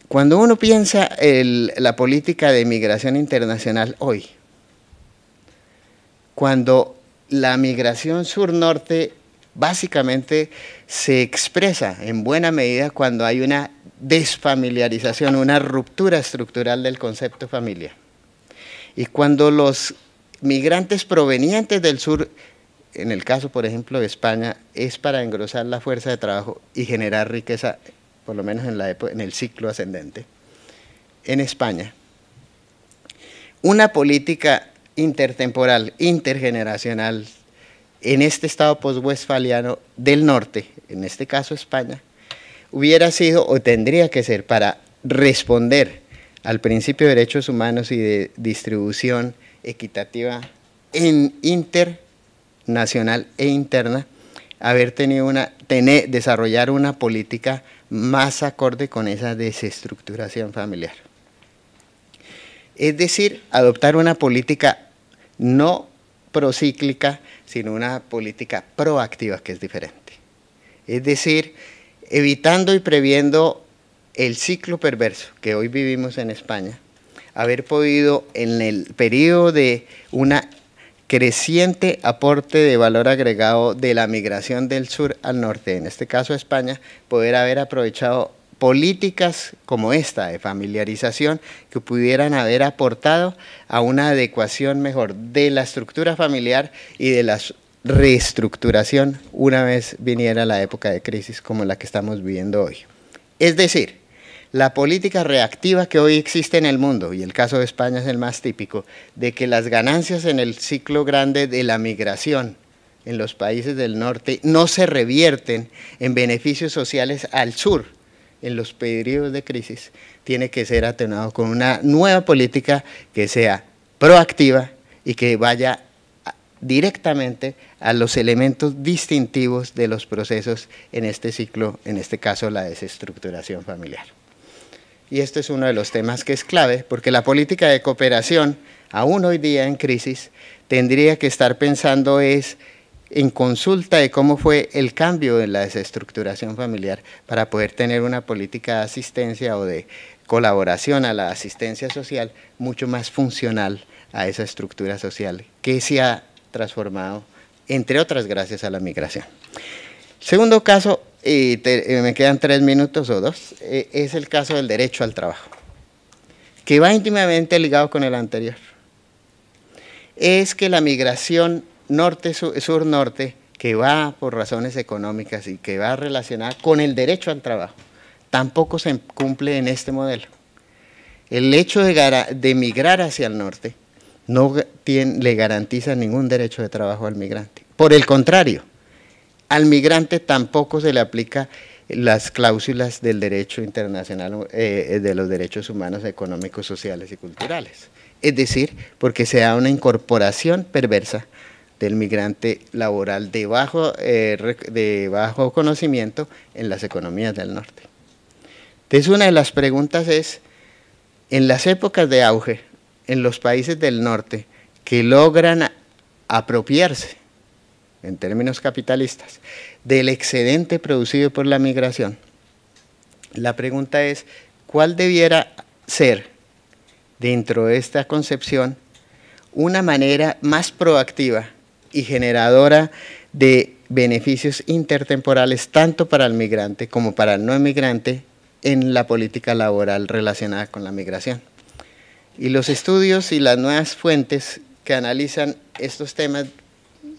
Cuando uno piensa en la política de migración internacional hoy, cuando la migración sur-norte básicamente se expresa en buena medida cuando hay una desfamiliarización, una ruptura estructural del concepto familia. Y cuando los migrantes provenientes del sur, en el caso por ejemplo de España, es para engrosar la fuerza de trabajo y generar riqueza, por lo menos en, en el ciclo ascendente, en España. Una política intertemporal, intergeneracional, en este estado postwestfaliano del norte, en este caso España, hubiera sido o tendría que ser para responder al principio de derechos humanos y de distribución equitativa en internacional e interna, haber tenido una, desarrollar una política más acorde con esa desestructuración familiar. Es decir, adoptar una política no procíclica sino una política proactiva que es diferente. Es decir, evitando y previendo el ciclo perverso que hoy vivimos en España, haber podido en el periodo de una creciente aporte de valor agregado de la migración del sur al norte, en este caso España, poder haber aprovechado políticas como esta de familiarización que pudieran haber aportado a una adecuación mejor de la estructura familiar y de la reestructuración una vez viniera la época de crisis como la que estamos viviendo hoy. Es decir, la política reactiva que hoy existe en el mundo, y el caso de España es el más típico, de que las ganancias en el ciclo grande de la migración en los países del norte no se revierten en beneficios sociales al sur, en los periodos de crisis tiene que ser atenuado con una nueva política que sea proactiva y que vaya directamente a los elementos distintivos de los procesos en este ciclo, en este caso la desestructuración familiar. Y este es uno de los temas que es clave, porque la política de cooperación, aún hoy día en crisis, tendría que estar pensando es en consulta de cómo fue el cambio en la desestructuración familiar para poder tener una política de asistencia o de colaboración a la asistencia social mucho más funcional a esa estructura social que se ha transformado, entre otras gracias a la migración. Segundo caso, y eh, me quedan tres minutos o dos, eh, es el caso del derecho al trabajo, que va íntimamente ligado con el anterior. Es que la migración norte-sur-norte que va por razones económicas y que va relacionada con el derecho al trabajo, tampoco se cumple en este modelo. El hecho de, de migrar hacia el norte no le garantiza ningún derecho de trabajo al migrante. Por el contrario, al migrante tampoco se le aplica las cláusulas del derecho internacional eh, de los derechos humanos económicos, sociales y culturales. Es decir, porque se da una incorporación perversa del migrante laboral de bajo, eh, de bajo conocimiento en las economías del norte. Entonces una de las preguntas es, en las épocas de auge, en los países del norte que logran apropiarse, en términos capitalistas, del excedente producido por la migración, la pregunta es, ¿cuál debiera ser, dentro de esta concepción, una manera más proactiva y generadora de beneficios intertemporales tanto para el migrante como para el no migrante en la política laboral relacionada con la migración. Y los estudios y las nuevas fuentes que analizan estos temas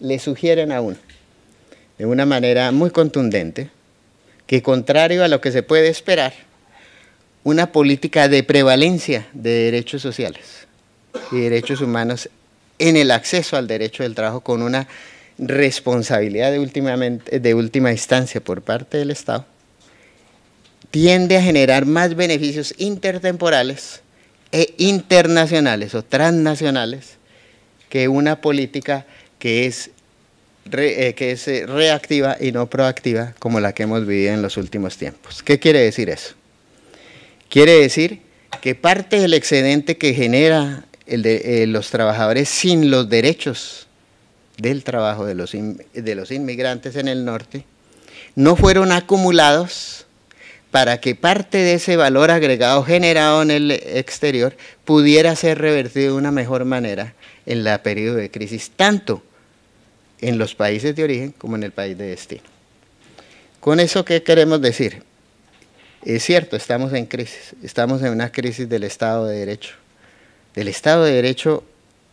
le sugieren a uno, de una manera muy contundente, que contrario a lo que se puede esperar, una política de prevalencia de derechos sociales y derechos humanos en el acceso al derecho del trabajo con una responsabilidad de, de última instancia por parte del Estado, tiende a generar más beneficios intertemporales e internacionales o transnacionales que una política que es, eh, que es eh, reactiva y no proactiva como la que hemos vivido en los últimos tiempos. ¿Qué quiere decir eso? Quiere decir que parte del excedente que genera de, eh, los trabajadores sin los derechos del trabajo de los, de los inmigrantes en el norte, no fueron acumulados para que parte de ese valor agregado generado en el exterior pudiera ser revertido de una mejor manera en la periodo de crisis, tanto en los países de origen como en el país de destino. ¿Con eso qué queremos decir? Es cierto, estamos en crisis, estamos en una crisis del Estado de Derecho, del Estado de Derecho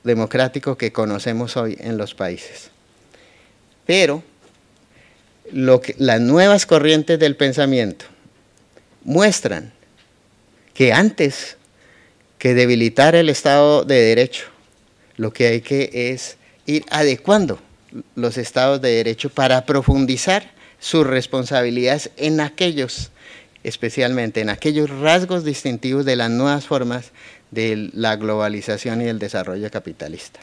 democrático que conocemos hoy en los países. Pero las nuevas corrientes del pensamiento muestran que antes que debilitar el Estado de Derecho, lo que hay que es ir adecuando los Estados de Derecho para profundizar sus responsabilidades en aquellos, especialmente en aquellos rasgos distintivos de las nuevas formas de la globalización y el desarrollo capitalista.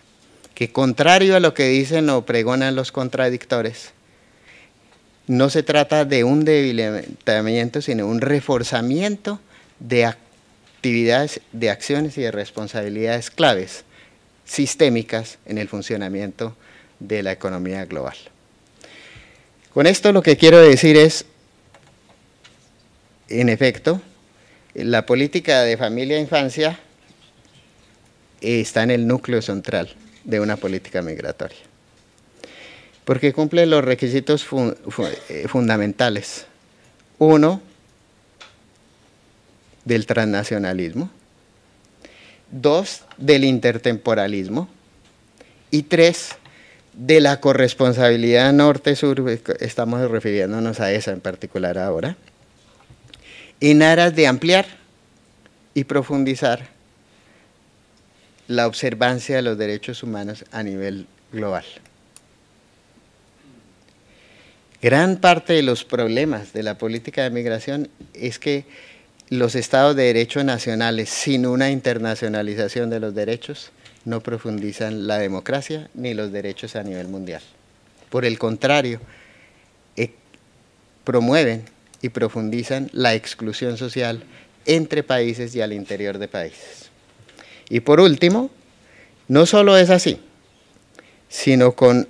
Que contrario a lo que dicen o pregonan los contradictores, no se trata de un debilitamiento, sino un reforzamiento de actividades, de acciones y de responsabilidades claves sistémicas en el funcionamiento de la economía global. Con esto lo que quiero decir es, en efecto, la política de familia e infancia está en el núcleo central de una política migratoria. Porque cumple los requisitos eh, fundamentales. Uno, del transnacionalismo. Dos, del intertemporalismo. Y tres, de la corresponsabilidad norte-sur, eh, estamos refiriéndonos a esa en particular ahora, en aras de ampliar y profundizar la observancia de los derechos humanos a nivel global. Gran parte de los problemas de la política de migración es que los estados de derecho nacionales sin una internacionalización de los derechos no profundizan la democracia ni los derechos a nivel mundial. Por el contrario, eh, promueven y profundizan la exclusión social entre países y al interior de países. Y por último, no solo es así, sino con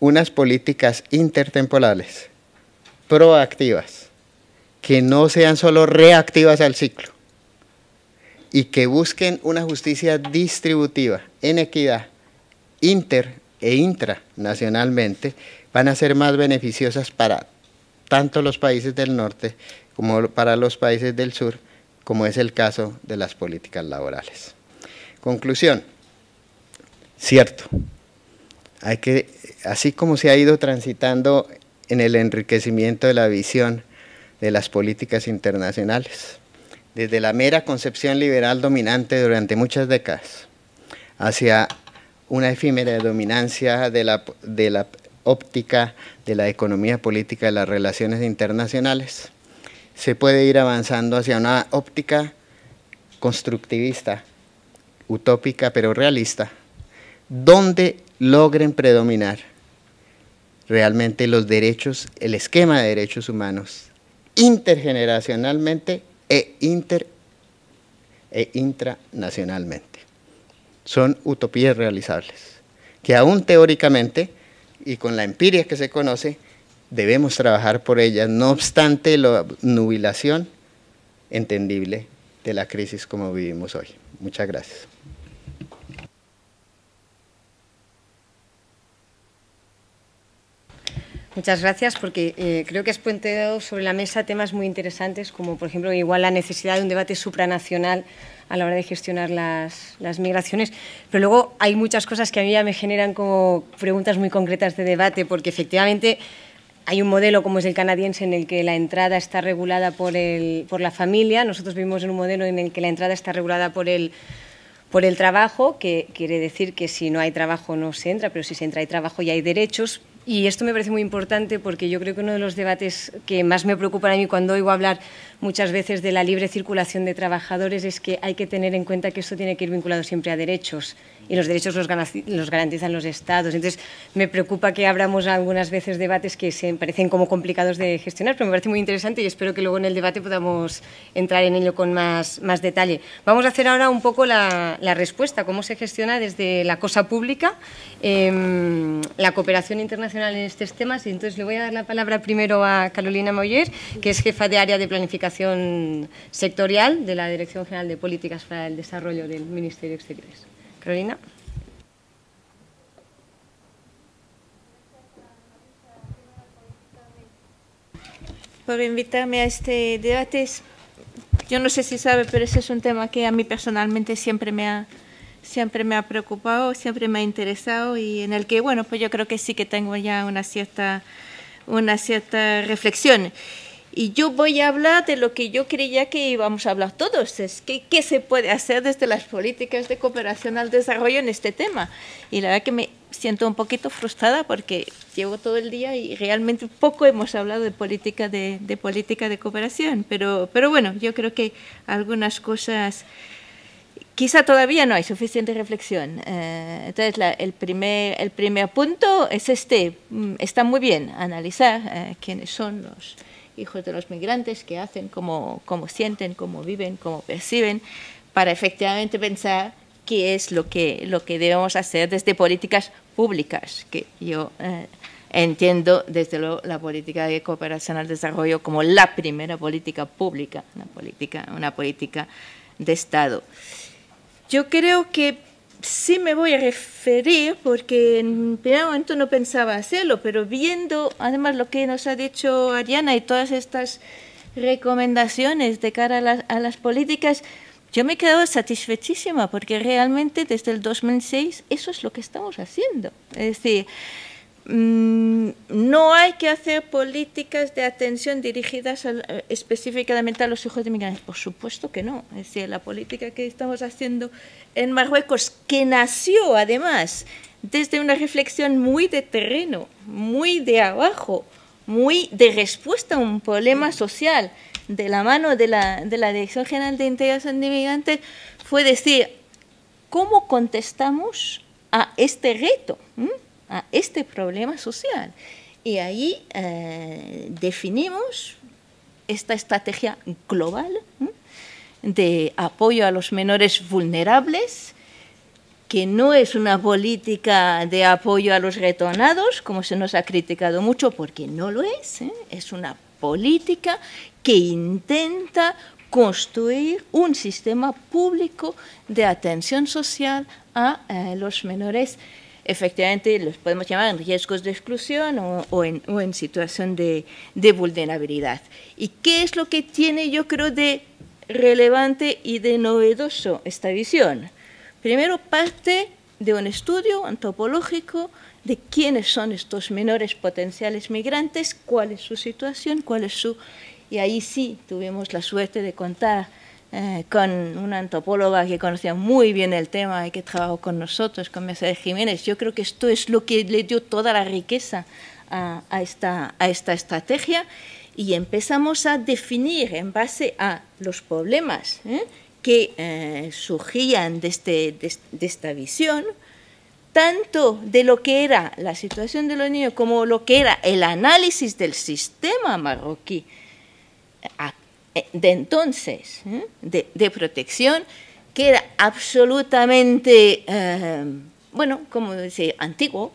unas políticas intertemporales, proactivas, que no sean solo reactivas al ciclo y que busquen una justicia distributiva en equidad inter e intranacionalmente, van a ser más beneficiosas para tanto los países del norte como para los países del sur, como es el caso de las políticas laborales. Conclusión. Cierto. Hay que, así como se ha ido transitando en el enriquecimiento de la visión de las políticas internacionales, desde la mera concepción liberal dominante durante muchas décadas, hacia una efímera dominancia de la, de la óptica de la economía política de las relaciones internacionales, se puede ir avanzando hacia una óptica constructivista utópica pero realista, donde logren predominar realmente los derechos, el esquema de derechos humanos, intergeneracionalmente e, inter, e intranacionalmente. Son utopías realizables, que aún teóricamente y con la empiria que se conoce, debemos trabajar por ellas, no obstante la nubilación entendible de la crisis como vivimos hoy. Muchas gracias. Muchas gracias, porque eh, creo que has puenteado sobre la mesa temas muy interesantes, como por ejemplo igual la necesidad de un debate supranacional a la hora de gestionar las, las, migraciones, pero luego hay muchas cosas que a mí ya me generan como preguntas muy concretas de debate, porque efectivamente hay un modelo como es el canadiense en el que la entrada está regulada por, el, por la familia. Nosotros vivimos en un modelo en el que la entrada está regulada por el, por el trabajo, que quiere decir que si no hay trabajo no se entra, pero si se entra hay trabajo y hay derechos. Y esto me parece muy importante porque yo creo que uno de los debates que más me preocupan a mí cuando oigo hablar muchas veces de la libre circulación de trabajadores es que hay que tener en cuenta que eso tiene que ir vinculado siempre a derechos y los derechos los, garantizan los estados. Entonces, me preocupa que abramos algunas veces debates que se parecen como complicados de gestionar, pero me parece muy interesante y espero que luego en el debate podamos entrar en ello con más, más detalle. Vamos a hacer ahora un poco la, respuesta, cómo se gestiona desde la cosa pública em, la cooperación internacional en estos temas. Y entonces le voy a dar la palabra primero a Carolina Moyer que es jefa de área de planificación sectorial de la Dirección General de Políticas para el Desarrollo del Ministerio de Exteriores. Carolina. por invitarme a este debate. Yo no sé si sabe, pero ese es un tema que a mí personalmente siempre me ha, siempre me ha preocupado, siempre me ha interesado y en el que, bueno, pues yo creo que sí que tengo ya una cierta, una cierta reflexión. Y yo voy a hablar de lo que yo creía que íbamos a hablar todos, es que qué se puede hacer desde las políticas de cooperación al desarrollo en este tema. Y la verdad que me siento un poquito frustrada porque llevo todo el día y realmente poco hemos hablado de política de, política de cooperación. Pero, pero bueno, yo creo que algunas cosas quizá todavía no hay suficiente reflexión. Eh, entonces, el, primer, el primer punto es este. Mm, está muy bien analizar eh, quiénes son los hijos de los migrantes, que hacen, como sienten, como viven, como perciben, para efectivamente pensar qué es lo que, lo que debemos hacer desde políticas públicas, que yo eh, entiendo desde luego la política de cooperación al desarrollo como la primera política pública, una política, una política de Estado. Yo creo que sí me voy a referir, porque en primer momento no pensaba hacerlo, pero viendo además lo que nos ha dicho Ariana y todas estas recomendaciones de cara a las, políticas, yo me he quedado satisfechísima porque realmente desde el 2006 eso es lo que estamos haciendo. Es decir, Mm, no hay que hacer políticas de atención dirigidas eh, específicamente a los hijos de migrantes. Por supuesto que no. Es decir, la política que estamos haciendo en Marruecos, que nació además desde una reflexión muy de terreno, muy de abajo, muy de respuesta a un problema social, de la mano de la, Dirección General de Integración de Migrantes, fue decir, ¿cómo contestamos a este reto? ¿Mm? a este problema social. Y ahí eh, definimos esta estrategia global de apoyo a los menores vulnerables, que no es una política de apoyo a los retornados, como se nos ha criticado mucho, porque no lo es, ¿eh? es una política que intenta construir un sistema público de atención social a eh, los menores vulnerables efectivamente los podemos llamar en riesgos de exclusión o, en, situación de, de, vulnerabilidad. ¿Y qué es lo que tiene, yo creo, de relevante y de novedoso esta visión? Primero, parte de un estudio antropológico de quiénes son estos menores potenciales migrantes, cuál es su situación, cuál es su... Y ahí sí tuvimos la suerte de contar eh, con una antropóloga que conocía muy bien el tema y que trabajó con nosotros, con Mercedes Jiménez. Yo creo que esto es lo que le dio toda la riqueza a, esta, estrategia y empezamos a definir en base a los problemas ¿eh? que eh, surgían este, de, esta visión, tanto de lo que era la situación de los niños como lo que era el análisis del sistema marroquí. Eh, de entonces ¿eh? de, protección que era absolutamente, eh, bueno, como dice, antiguo,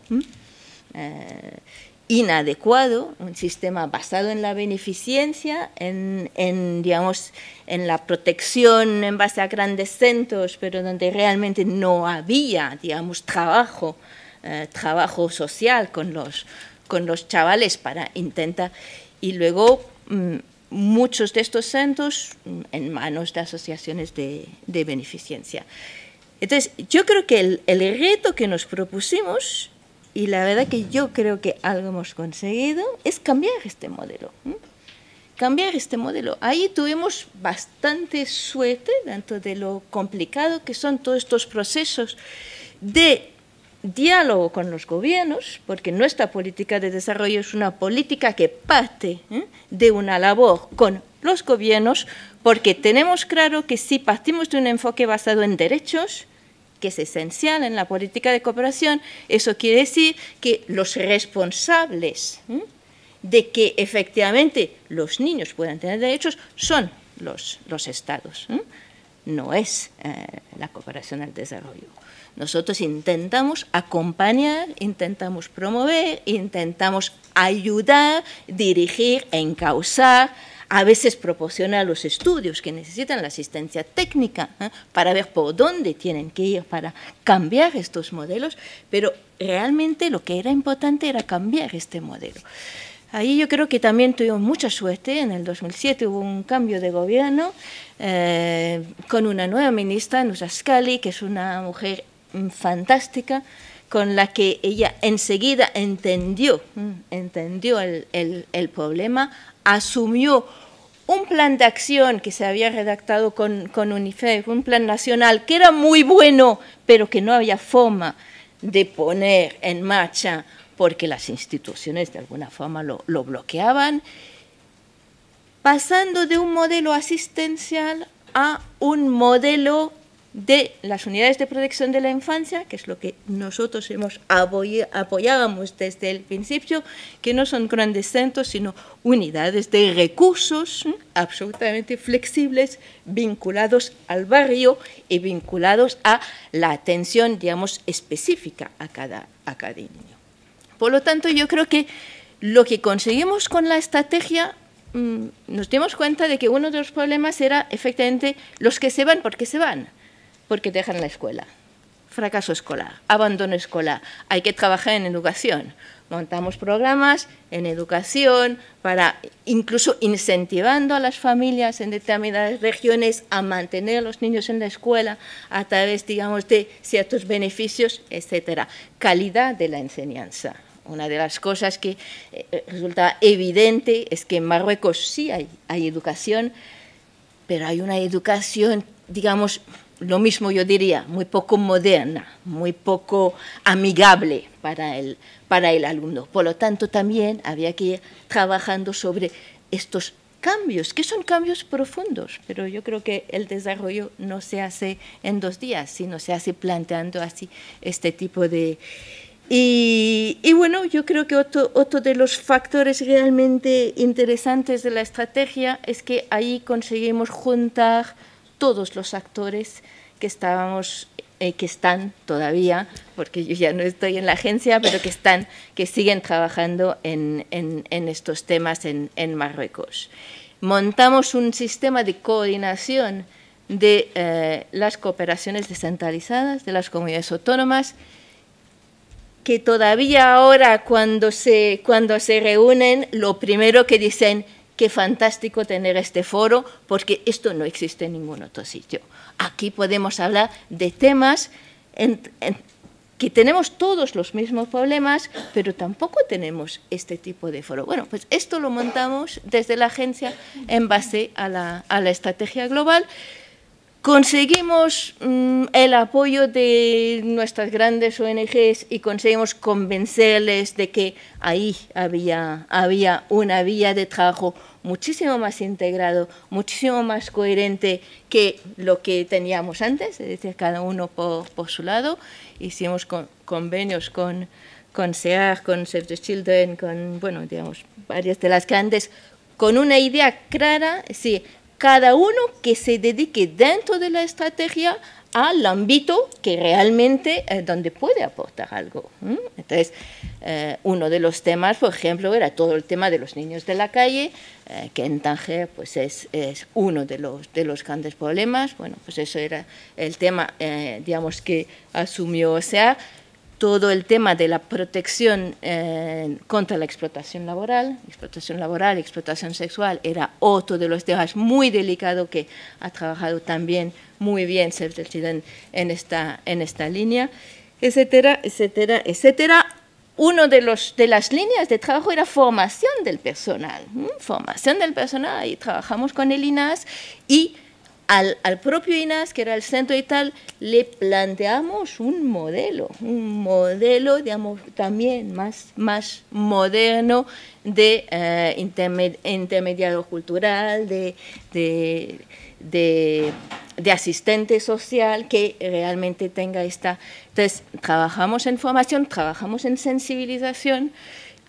inadecuado, un sistema basado en la beneficencia, en, en, digamos, en la protección en base a grandes centros, pero donde realmente no había, digamos, trabajo, trabajo social con los, con los chavales para intentar, y luego mm, muchos de estos centros en manos de asociaciones de, beneficencia. Entonces, yo creo que el, reto que nos propusimos, y la verdad que yo creo que algo hemos conseguido, es cambiar este modelo. Cambiar este modelo. Ahí tuvimos bastante suerte dentro de lo complicado que son todos estos procesos de diálogo con los gobiernos, porque nuestra política de desarrollo es una política que parte ¿eh? de una labor con los gobiernos, porque tenemos claro que si partimos de un enfoque basado en derechos, que es esencial en la política de cooperación, eso quiere decir que los responsables ¿eh? de que efectivamente los niños puedan tener derechos son los, estados, ¿eh? no es la cooperación al desarrollo. Nosotros intentamos acompañar, intentamos promover, intentamos ayudar, dirigir, encauzar, a veces proporcionar los estudios que necesitan la asistencia técnica ¿eh? para ver por dónde tienen que ir para cambiar estos modelos, pero realmente lo que era importante era cambiar este modelo. Ahí yo creo que también tuvimos mucha suerte, en el 2007 hubo un cambio de gobierno eh, con una nueva ministra, Scali, que es una mujer Mm, fantástica con la que ella enseguida entendió, mm, entendió el, problema, asumió un plan de acción que se había redactado con, con un plan nacional que era muy bueno, pero que no había forma de poner en marcha porque las instituciones de alguna forma lo, lo bloqueaban, pasando de un modelo asistencial a un modelo de las unidades de protección de la infancia, que es lo que nosotros hemos apoyábamos desde el principio, que no son grandes centros, sino unidades de recursos absolutamente flexibles, vinculados al barrio y vinculados a la atención, digamos, específica a cada, a niño. Por lo tanto, yo creo que lo que conseguimos con la estrategia mm, nos dimos cuenta de que uno de los problemas era efectivamente los que se van porque se van porque dejan la escuela. Fracaso escolar, abandono escolar. Hay que trabajar en educación. Montamos programas en educación para incluso incentivando a las familias en determinadas regiones a mantener a los niños en la escuela a través, digamos, de ciertos beneficios, etcétera. Calidad de la enseñanza. Una de las cosas que eh, resulta evidente es que en Marruecos sí hay, hay educación, pero hay una educación, digamos, lo mismo yo diría, muy poco moderna, muy poco amigable para el, para el alumno. Por lo tanto, también había que ir trabajando sobre estos cambios, que son cambios profundos, pero yo creo que el desarrollo no se hace en dos días, sino se hace planteando así este tipo de... Y, bueno, yo creo que otro, otro de los factores realmente interesantes de la estrategia es que ahí conseguimos juntar todos los actores que estábamos eh, que están todavía, porque yo ya no estoy en la agencia, pero que están, que siguen trabajando en, estos temas en, Marruecos. Montamos un sistema de coordinación de eh, las cooperaciones descentralizadas de las comunidades autónomas, que todavía ahora cuando se, cuando se reúnen, lo primero que dicen qué fantástico tener este foro, porque esto no existe en ningún otro sitio. Aquí podemos hablar de temas en, que tenemos todos los mismos problemas, pero tampoco tenemos este tipo de foro. Bueno, pues esto lo montamos desde la agencia en base a la, estrategia global. Conseguimos mm, el apoyo de nuestras grandes ONGs y conseguimos convencerles de que ahí había, había una vía de trabajo muchísimo más integrado, muchísimo más coherente que lo que teníamos antes, es decir, cada uno por, su lado. Hicimos convenios con, con con Save the Children, con, bueno, digamos, varias de las grandes, con una idea clara, sí, cada uno que se dedique dentro de la estrategia al ámbito que realmente es eh, donde puede aportar algo. Entonces, eh, uno de los temas, por ejemplo, era todo el tema de los niños de la calle, eh, que en Tanger pues es, es, uno de los, de los grandes problemas. Bueno, pues eso era el tema, eh, digamos, que asumió o sea todo el tema de la protección contra la explotación laboral, explotación laboral, explotación sexual, era otro de los temas muy delicado que ha trabajado también muy bien Sergio en esta, en esta línea etcétera, etcétera, etcétera, uno de, los, de las líneas de trabajo era formación del personal. Formación del personal, y trabajamos con el INAS y al, propio INAS, que era el centro y tal, le planteamos un modelo, un modelo, digamos, también más, más moderno de eh, cultural, de de asistente social que realmente tenga esta. Entonces, trabajamos en formación, trabajamos en sensibilización.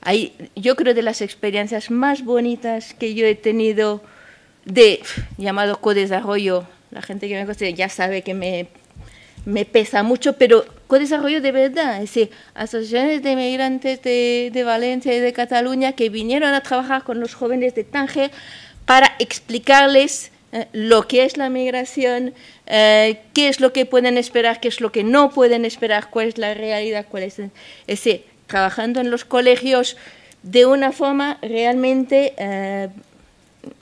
Hay, yo creo de las experiencias más bonitas que yo he tenido de llamado desarrollo la gente que me conoce ya sabe que me, pesa mucho, pero co-desarrollo de verdad, es decir, asociaciones de migrantes de, de Valencia y de Cataluña que vinieron a trabajar con los jóvenes de Tánger para explicarles eh, lo que es la migración, eh, qué es lo que pueden esperar, qué es lo que no pueden esperar, cuál es la realidad, cuál es... Es trabajando en los colegios de una forma realmente eh,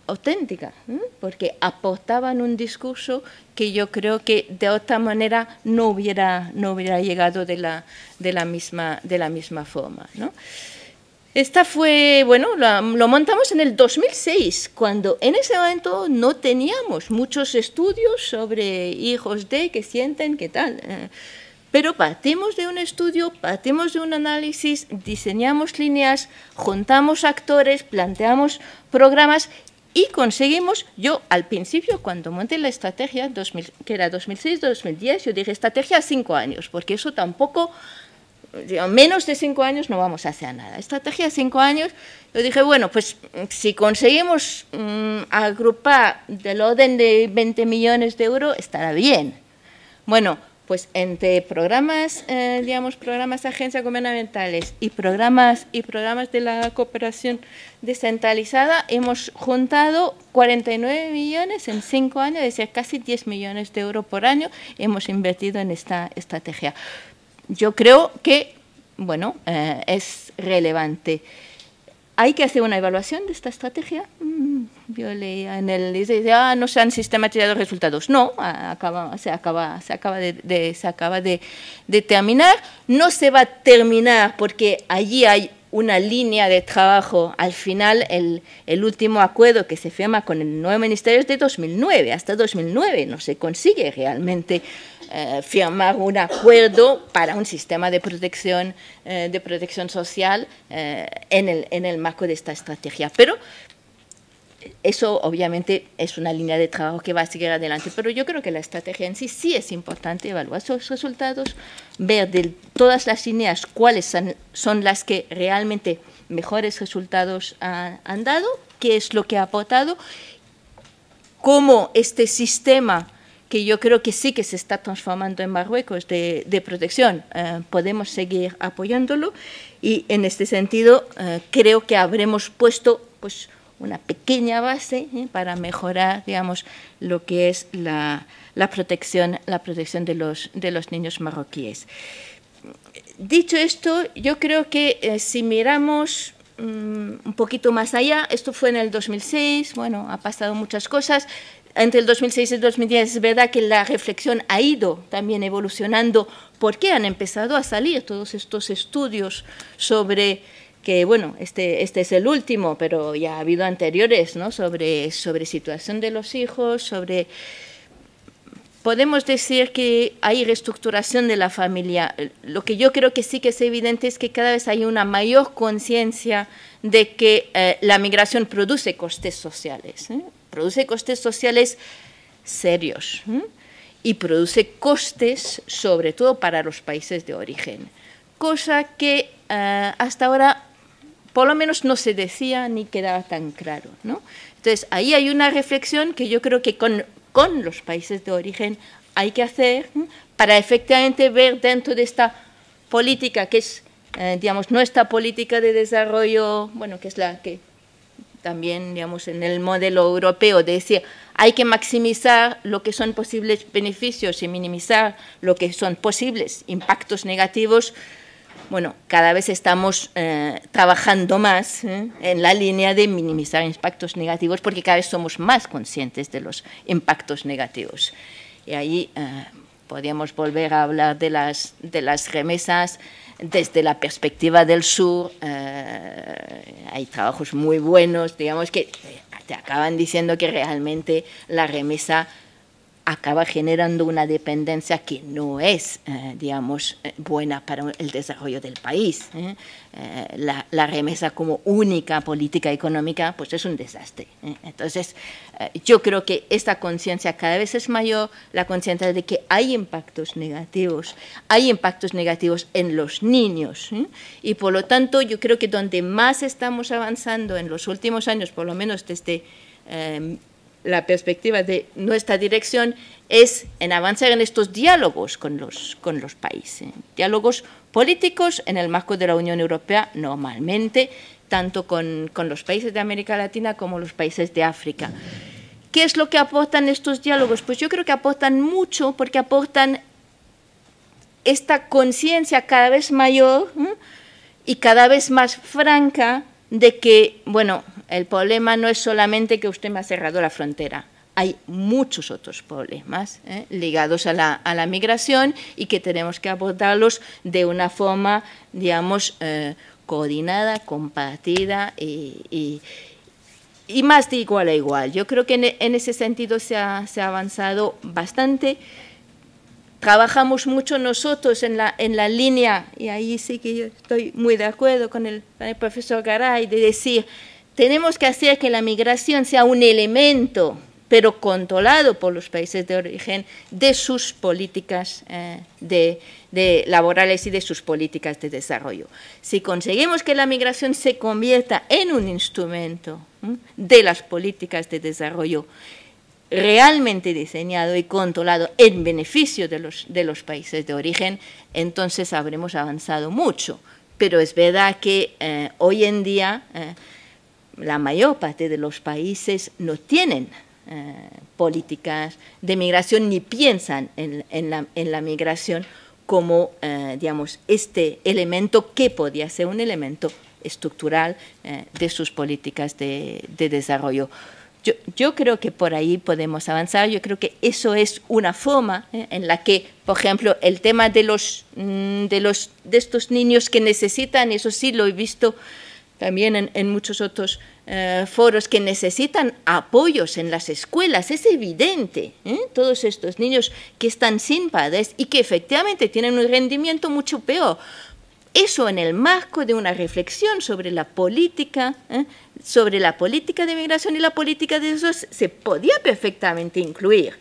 auténtica, porque aportaban un discurso que yo creo que de otra manera no hubiera, no hubiera llegado de la, de la, misma, de la misma forma. ¿no? Esta fue, bueno, lo, montamos en el 2006, cuando en ese momento no teníamos muchos estudios sobre hijos de, que sienten, qué tal. Eh. pero partimos de un estudio, partimos de un análisis, diseñamos líneas, juntamos actores, planteamos programas y conseguimos, yo al principio cuando monté la estrategia, 2000, que era 2006-2010, yo dije estrategia a cinco años, porque eso tampoco menos de cinco años no vamos a hacer nada. Estrategia cinco años, yo dije, bueno, pues si conseguimos mm, agrupar del orden de 20 millones de euros, estará bien. Bueno, pues entre programas, eh, digamos, programas de agencias gubernamentales y programas, y programas de la cooperación descentralizada, hemos juntado 49 millones en cinco años, es decir, casi 10 millones de euros por año hemos invertido en esta estrategia yo creo que, bueno, eh, es relevante. Hay que hacer una evaluación de esta estrategia. Mm, yo leía en el dice, ah, no se han sistematizado resultados. No, acaba, se acaba, se acaba, de, se acaba de, terminar. No se va a terminar porque allí hay una línea de trabajo. Al final, el, el, último acuerdo que se firma con el nuevo ministerio es de 2009. Hasta 2009 no se consigue realmente eh, firmar un acuerdo para un sistema de protección, eh, de protección social eh, en el, en el marco de esta estrategia. Pero eso obviamente es una línea de trabajo que va a seguir adelante, pero yo creo que la estrategia en sí sí es importante evaluar sus resultados, ver de todas las líneas cuáles son las que realmente mejores resultados han, han dado, qué es lo que ha aportado, cómo este sistema que yo creo que sí que se está transformando en Marruecos de, protección. Eh, podemos seguir apoyándolo y en este sentido eh, creo que habremos puesto pues, una pequeña base eh, para mejorar digamos, lo que es la, protección, la protección de los, de los niños marroquíes. Dicho esto, yo creo que si miramos mm, un poquito más allá, esto fue en el 2006, bueno, ha pasado muchas cosas, entre el 2006 y el 2010 es verdad que la reflexión ha ido también evolucionando ¿Por qué han empezado a salir todos estos estudios sobre que bueno, este, este es el último, pero ya ha habido anteriores, ¿no? Sobre, sobre situación de los hijos, sobre... Podemos decir que hay reestructuración de la familia. Lo que yo creo que sí que es evidente es que cada vez hay una mayor conciencia de que eh, la migración produce costes sociales. ¿eh? produce costes sociales serios y produce costes sobre todo para los países de origen, cosa que eh, hasta ahora por lo menos no se decía ni quedaba tan claro. ¿no? Entonces ahí hay una reflexión que yo creo que con, con los países de origen hay que hacer para efectivamente ver dentro de esta política que es, eh, digamos, nuestra política de desarrollo, bueno, que es la que también, digamos, en el modelo europeo, de decir, hay que maximizar lo que son posibles beneficios y minimizar lo que son posibles impactos negativos, bueno, cada vez estamos eh, trabajando más ¿eh? en la línea de minimizar impactos negativos porque cada vez somos más conscientes de los impactos negativos. Y ahí eh, podríamos volver a hablar de las, de las remesas, desde la perspectiva del sur, eh, hay trabajos muy buenos, digamos que te acaban diciendo que realmente la remesa acaba generando una dependencia que no es, eh, digamos, eh, buena para el desarrollo del país. ¿eh? la, la, remesa como única política económica, pues es un desastre. Entonces, yo creo que esta conciencia cada vez es mayor, la conciencia de que hay impactos negativos, hay impactos negativos en los niños. Y por lo tanto, yo creo que donde más estamos avanzando en los últimos años, por lo menos desde la perspectiva de nuestra dirección es en avanzar en estos diálogos con los, con los países, diálogos políticos en el marco de la Unión Europea normalmente, tanto con, los países de América Latina como los países de África. ¿Qué es lo que aportan estos diálogos? Pues yo creo que aportan mucho porque aportan esta conciencia cada vez mayor y cada vez más franca de que, bueno, el problema no es solamente que usted me ha cerrado la frontera, hay muchos otros problemas ¿eh? ligados a la, migración y que tenemos que abordarlos de una forma, digamos, eh, coordinada, compartida y, más de igual a igual. Yo creo que en, ese sentido se ha, avanzado bastante. Trabajamos mucho nosotros en la, en la línea, y ahí sí que yo estoy muy de acuerdo con el profesor Garay, de decir tenemos que hacer que la migración sea un elemento, pero controlado por los países de origen, de sus políticas eh, laborales y de sus políticas de desarrollo. Si conseguimos que la migración se convierta en un instrumento de las políticas de desarrollo realmente diseñado y controlado en beneficio de los, países de origen, entonces habremos avanzado mucho. Pero es verdad que eh, hoy en día eh, la mayor parte de los países no tienen eh, políticas de migración ni piensan en, la, migración como, eh, digamos, este elemento que podía ser un elemento estructural eh, de sus políticas de, desarrollo. Yo, creo que por ahí podemos avanzar, yo creo que eso es una forma en la que, por ejemplo, el tema de, los, mm, de, los, de estos niños que necesitan, eso sí lo he visto también en, muchos otros eh, foros, que necesitan apoyos en las escuelas. Es evidente, ¿eh? todos estos niños que están sin padres y que efectivamente tienen un rendimiento mucho peor. Eso en el marco de una reflexión sobre la política, ¿eh? sobre la política de migración y la política de esos, se podía perfectamente incluir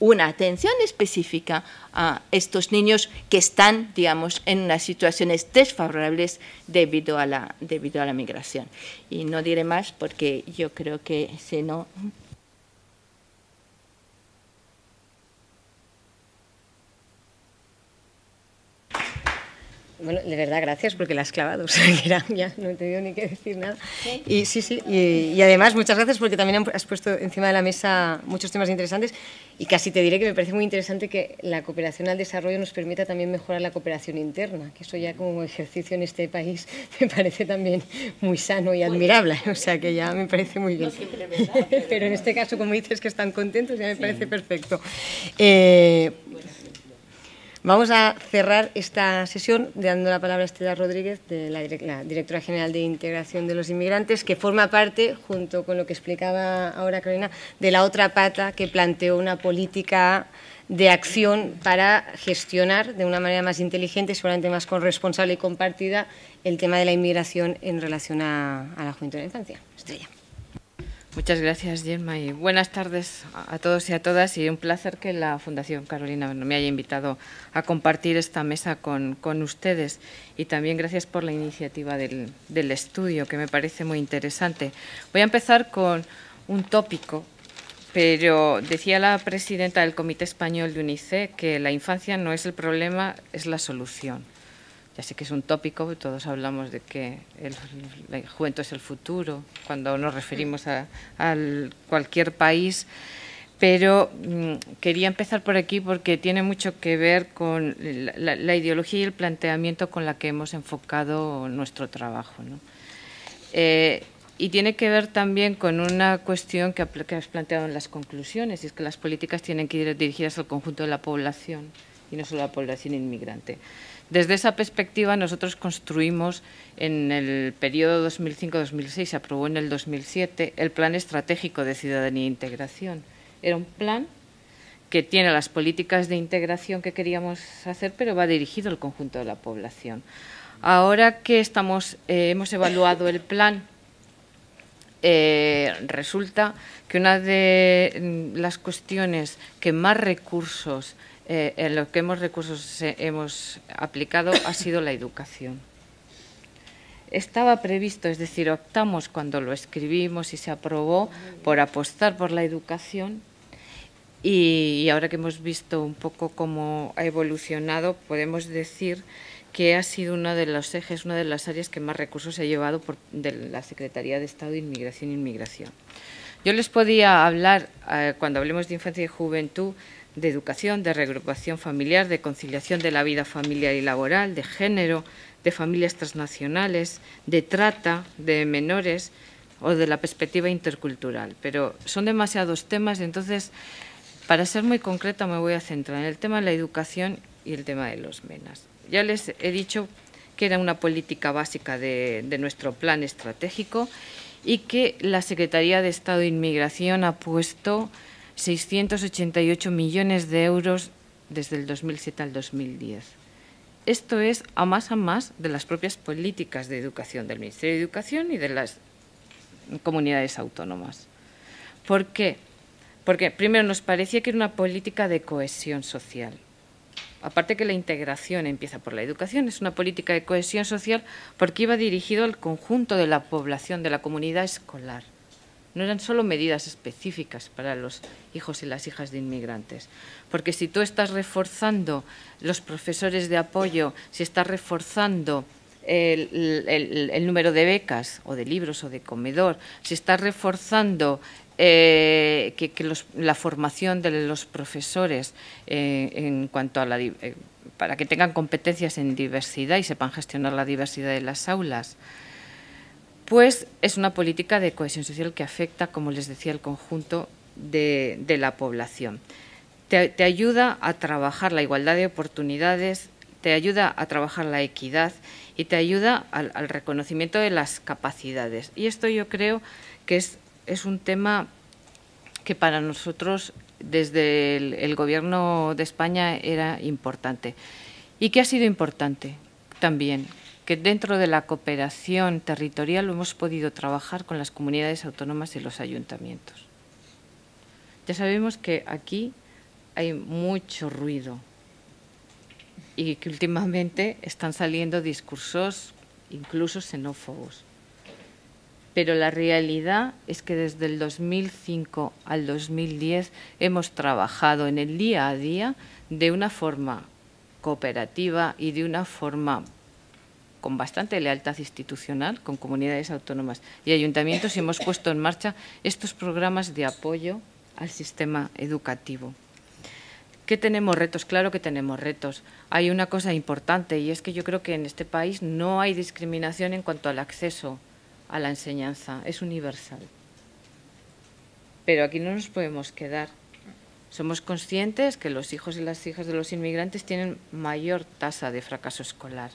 una atención específica a estos niños que están, digamos, en unas situaciones desfavorables debido a la, debido a la migración. Y no diré más porque yo creo que se no Bueno, de verdad, gracias porque la has clavado, que ya no te tenido ni que decir nada. Y sí, sí, y, además muchas gracias porque también has puesto encima de la mesa muchos temas interesantes y casi te diré que me parece muy interesante que la cooperación al desarrollo nos permita también mejorar la cooperación interna, que eso ya como ejercicio en este país me parece también muy sano y admirable, o sea, que ya me parece muy bien. Pero, en este caso, como dices que están contentos, ya me parece perfecto. Eh, Vamos a cerrar esta sesión dando la palabra a Estela Rodríguez, de la, directora general de Integración de los Inmigrantes, que forma parte, junto con lo que explicaba ahora Carolina, de la otra pata que planteó una política de acción para gestionar de una manera más inteligente, seguramente más responsable y compartida, el tema de la inmigración en relación a, la juventud de la infancia. Estrella. Muchas gracias, Gemma, y buenas tardes a todos y a todas. Y un placer que la Fundación Carolina me haya invitado a compartir esta mesa con, con ustedes. Y también gracias por la iniciativa del, del, estudio, que me parece muy interesante. Voy a empezar con un tópico, pero decía la presidenta del Comité Español de UNICEF que la infancia no es el problema, es la solución ya sé que es un tópico, todos hablamos de que el, juventud es el futuro, cuando nos referimos a, cualquier país, pero mm, quería empezar por aquí porque tiene mucho que ver con la, ideología y el planteamiento con la que hemos enfocado nuestro trabajo. Eh, y tiene que ver también con una cuestión que, que has planteado en las conclusiones, y es que las políticas tienen que ir dirigidas al conjunto de la población y no solo a la población inmigrante. Desde esa perspectiva nosotros construimos en el periodo 2005-2006, se aprobó en el 2007, el Plan Estratégico de Ciudadanía e Integración. Era un plan que tiene las políticas de integración que queríamos hacer, pero va dirigido al conjunto de la población. Ahora que estamos, eh, hemos evaluado el plan, eh, resulta que una de mm, las cuestiones que más recursos eh, en lo que hemos recursos hemos aplicado ha sido la educación. Estaba previsto, es decir, optamos cuando lo escribimos y se aprobó por apostar por la educación y, ahora que hemos visto un poco cómo ha evolucionado, podemos decir que ha sido uno de los ejes, una de las áreas que más recursos se ha llevado de la Secretaría de Estado de Inmigración e Inmigración. Yo les podía hablar, eh, cuando hablemos de infancia y juventud, de educación, de reagrupación familiar, de conciliación de la vida familiar y laboral, de género, de familias transnacionales, de trata de menores o de la perspectiva intercultural. Pero son demasiados temas, entonces, para ser muy concreta, me voy a centrar en el tema de la educación y el tema de los menas. Ya les he dicho que era una política básica de, de nuestro plan estratégico y que la Secretaría de Estado de Inmigración ha puesto 688 millones de euros desde el 2007 al 2010. Esto es a más a más de las propias políticas de educación del Ministerio de Educación y de las comunidades autónomas. ¿Por qué? Porque primero nos parecía que era una política de cohesión social. Aparte que la integración empieza por la educación, es una política de cohesión social porque iba dirigido al conjunto de la población de la comunidad escolar no eran solo medidas específicas para los hijos y las hijas de inmigrantes. Porque si tú estás reforzando los profesores de apoyo, si estás reforzando el, número de becas o de libros o de comedor, si estás reforzando eh, que, la formación de los profesores eh, en cuanto a la eh, para que tengan competencias en diversidad y sepan gestionar la diversidad de las aulas, pues es una política de cohesión social que afecta, como les decía, el conjunto de, la población. Te, ayuda a trabajar la igualdad de oportunidades, te ayuda a trabajar la equidad y te ayuda al, reconocimiento de las capacidades. Y esto yo creo que es, un tema que para nosotros desde el, el, Gobierno de España era importante y que ha sido importante también que dentro de la cooperación territorial hemos podido trabajar con las comunidades autónomas y los ayuntamientos. Ya sabemos que aquí hay mucho ruido y que últimamente están saliendo discursos incluso xenófobos. Pero la realidad es que desde el 2005 al 2010 hemos trabajado en el día a día de una forma cooperativa y de una forma con bastante lealtad institucional con comunidades autónomas y ayuntamientos y hemos puesto en marcha estos programas de apoyo al sistema educativo. ¿Qué tenemos retos? Claro que tenemos retos. Hay una cosa importante y es que yo creo que en este país no hay discriminación en cuanto al acceso a la enseñanza. Es universal. Pero aquí no nos podemos quedar. Somos conscientes que los hijos y las hijas de los inmigrantes tienen mayor tasa de fracaso escolar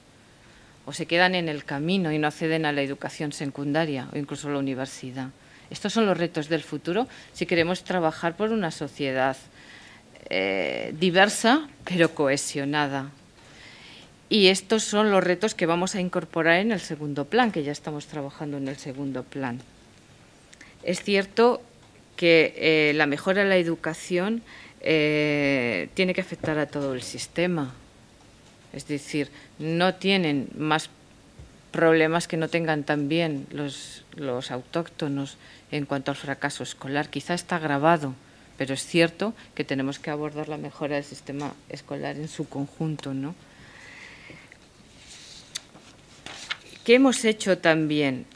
o se quedan en el camino y no acceden a la educación secundaria o incluso a la universidad. Estos son los retos del futuro si queremos trabajar por una sociedad eh, diversa pero cohesionada. Y estos son los retos que vamos a incorporar en el segundo plan, que ya estamos trabajando en el segundo plan. Es cierto que eh, la mejora de la educación eh, tiene que afectar a todo el sistema es decir, no tienen más problemas que no tengan también los, autóctonos en cuanto al fracaso escolar. Quizá está grabado pero es cierto que tenemos que abordar la mejora del sistema escolar en su conjunto. ¿no? ¿Qué hemos hecho también?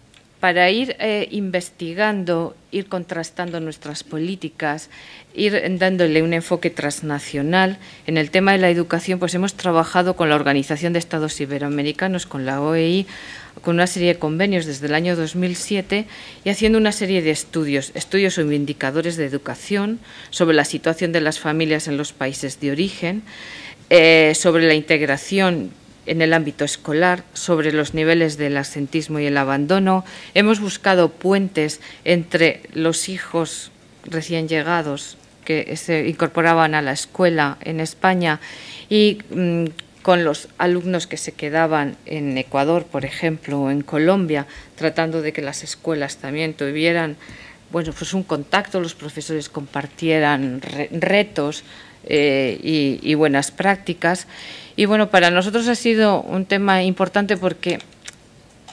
para ir eh, investigando, ir contrastando nuestras políticas, ir dándole un enfoque transnacional. En el tema de la educación, pues hemos trabajado con la Organización de Estados Iberoamericanos, con la OEI, con una serie de convenios desde el año 2007 y haciendo una serie de estudios, estudios sobre indicadores de educación, sobre la situación de las familias en los países de origen, eh, sobre la integración en el ámbito escolar, sobre los niveles del asentismo y el abandono. Hemos buscado puentes entre los hijos recién llegados que se incorporaban a la escuela en España y mm, con los alumnos que se quedaban en Ecuador, por ejemplo, o en Colombia, tratando de que las escuelas también tuvieran bueno, pues un contacto, los profesores compartieran retos, eh, y, buenas prácticas. Y bueno, para nosotros ha sido un tema importante porque,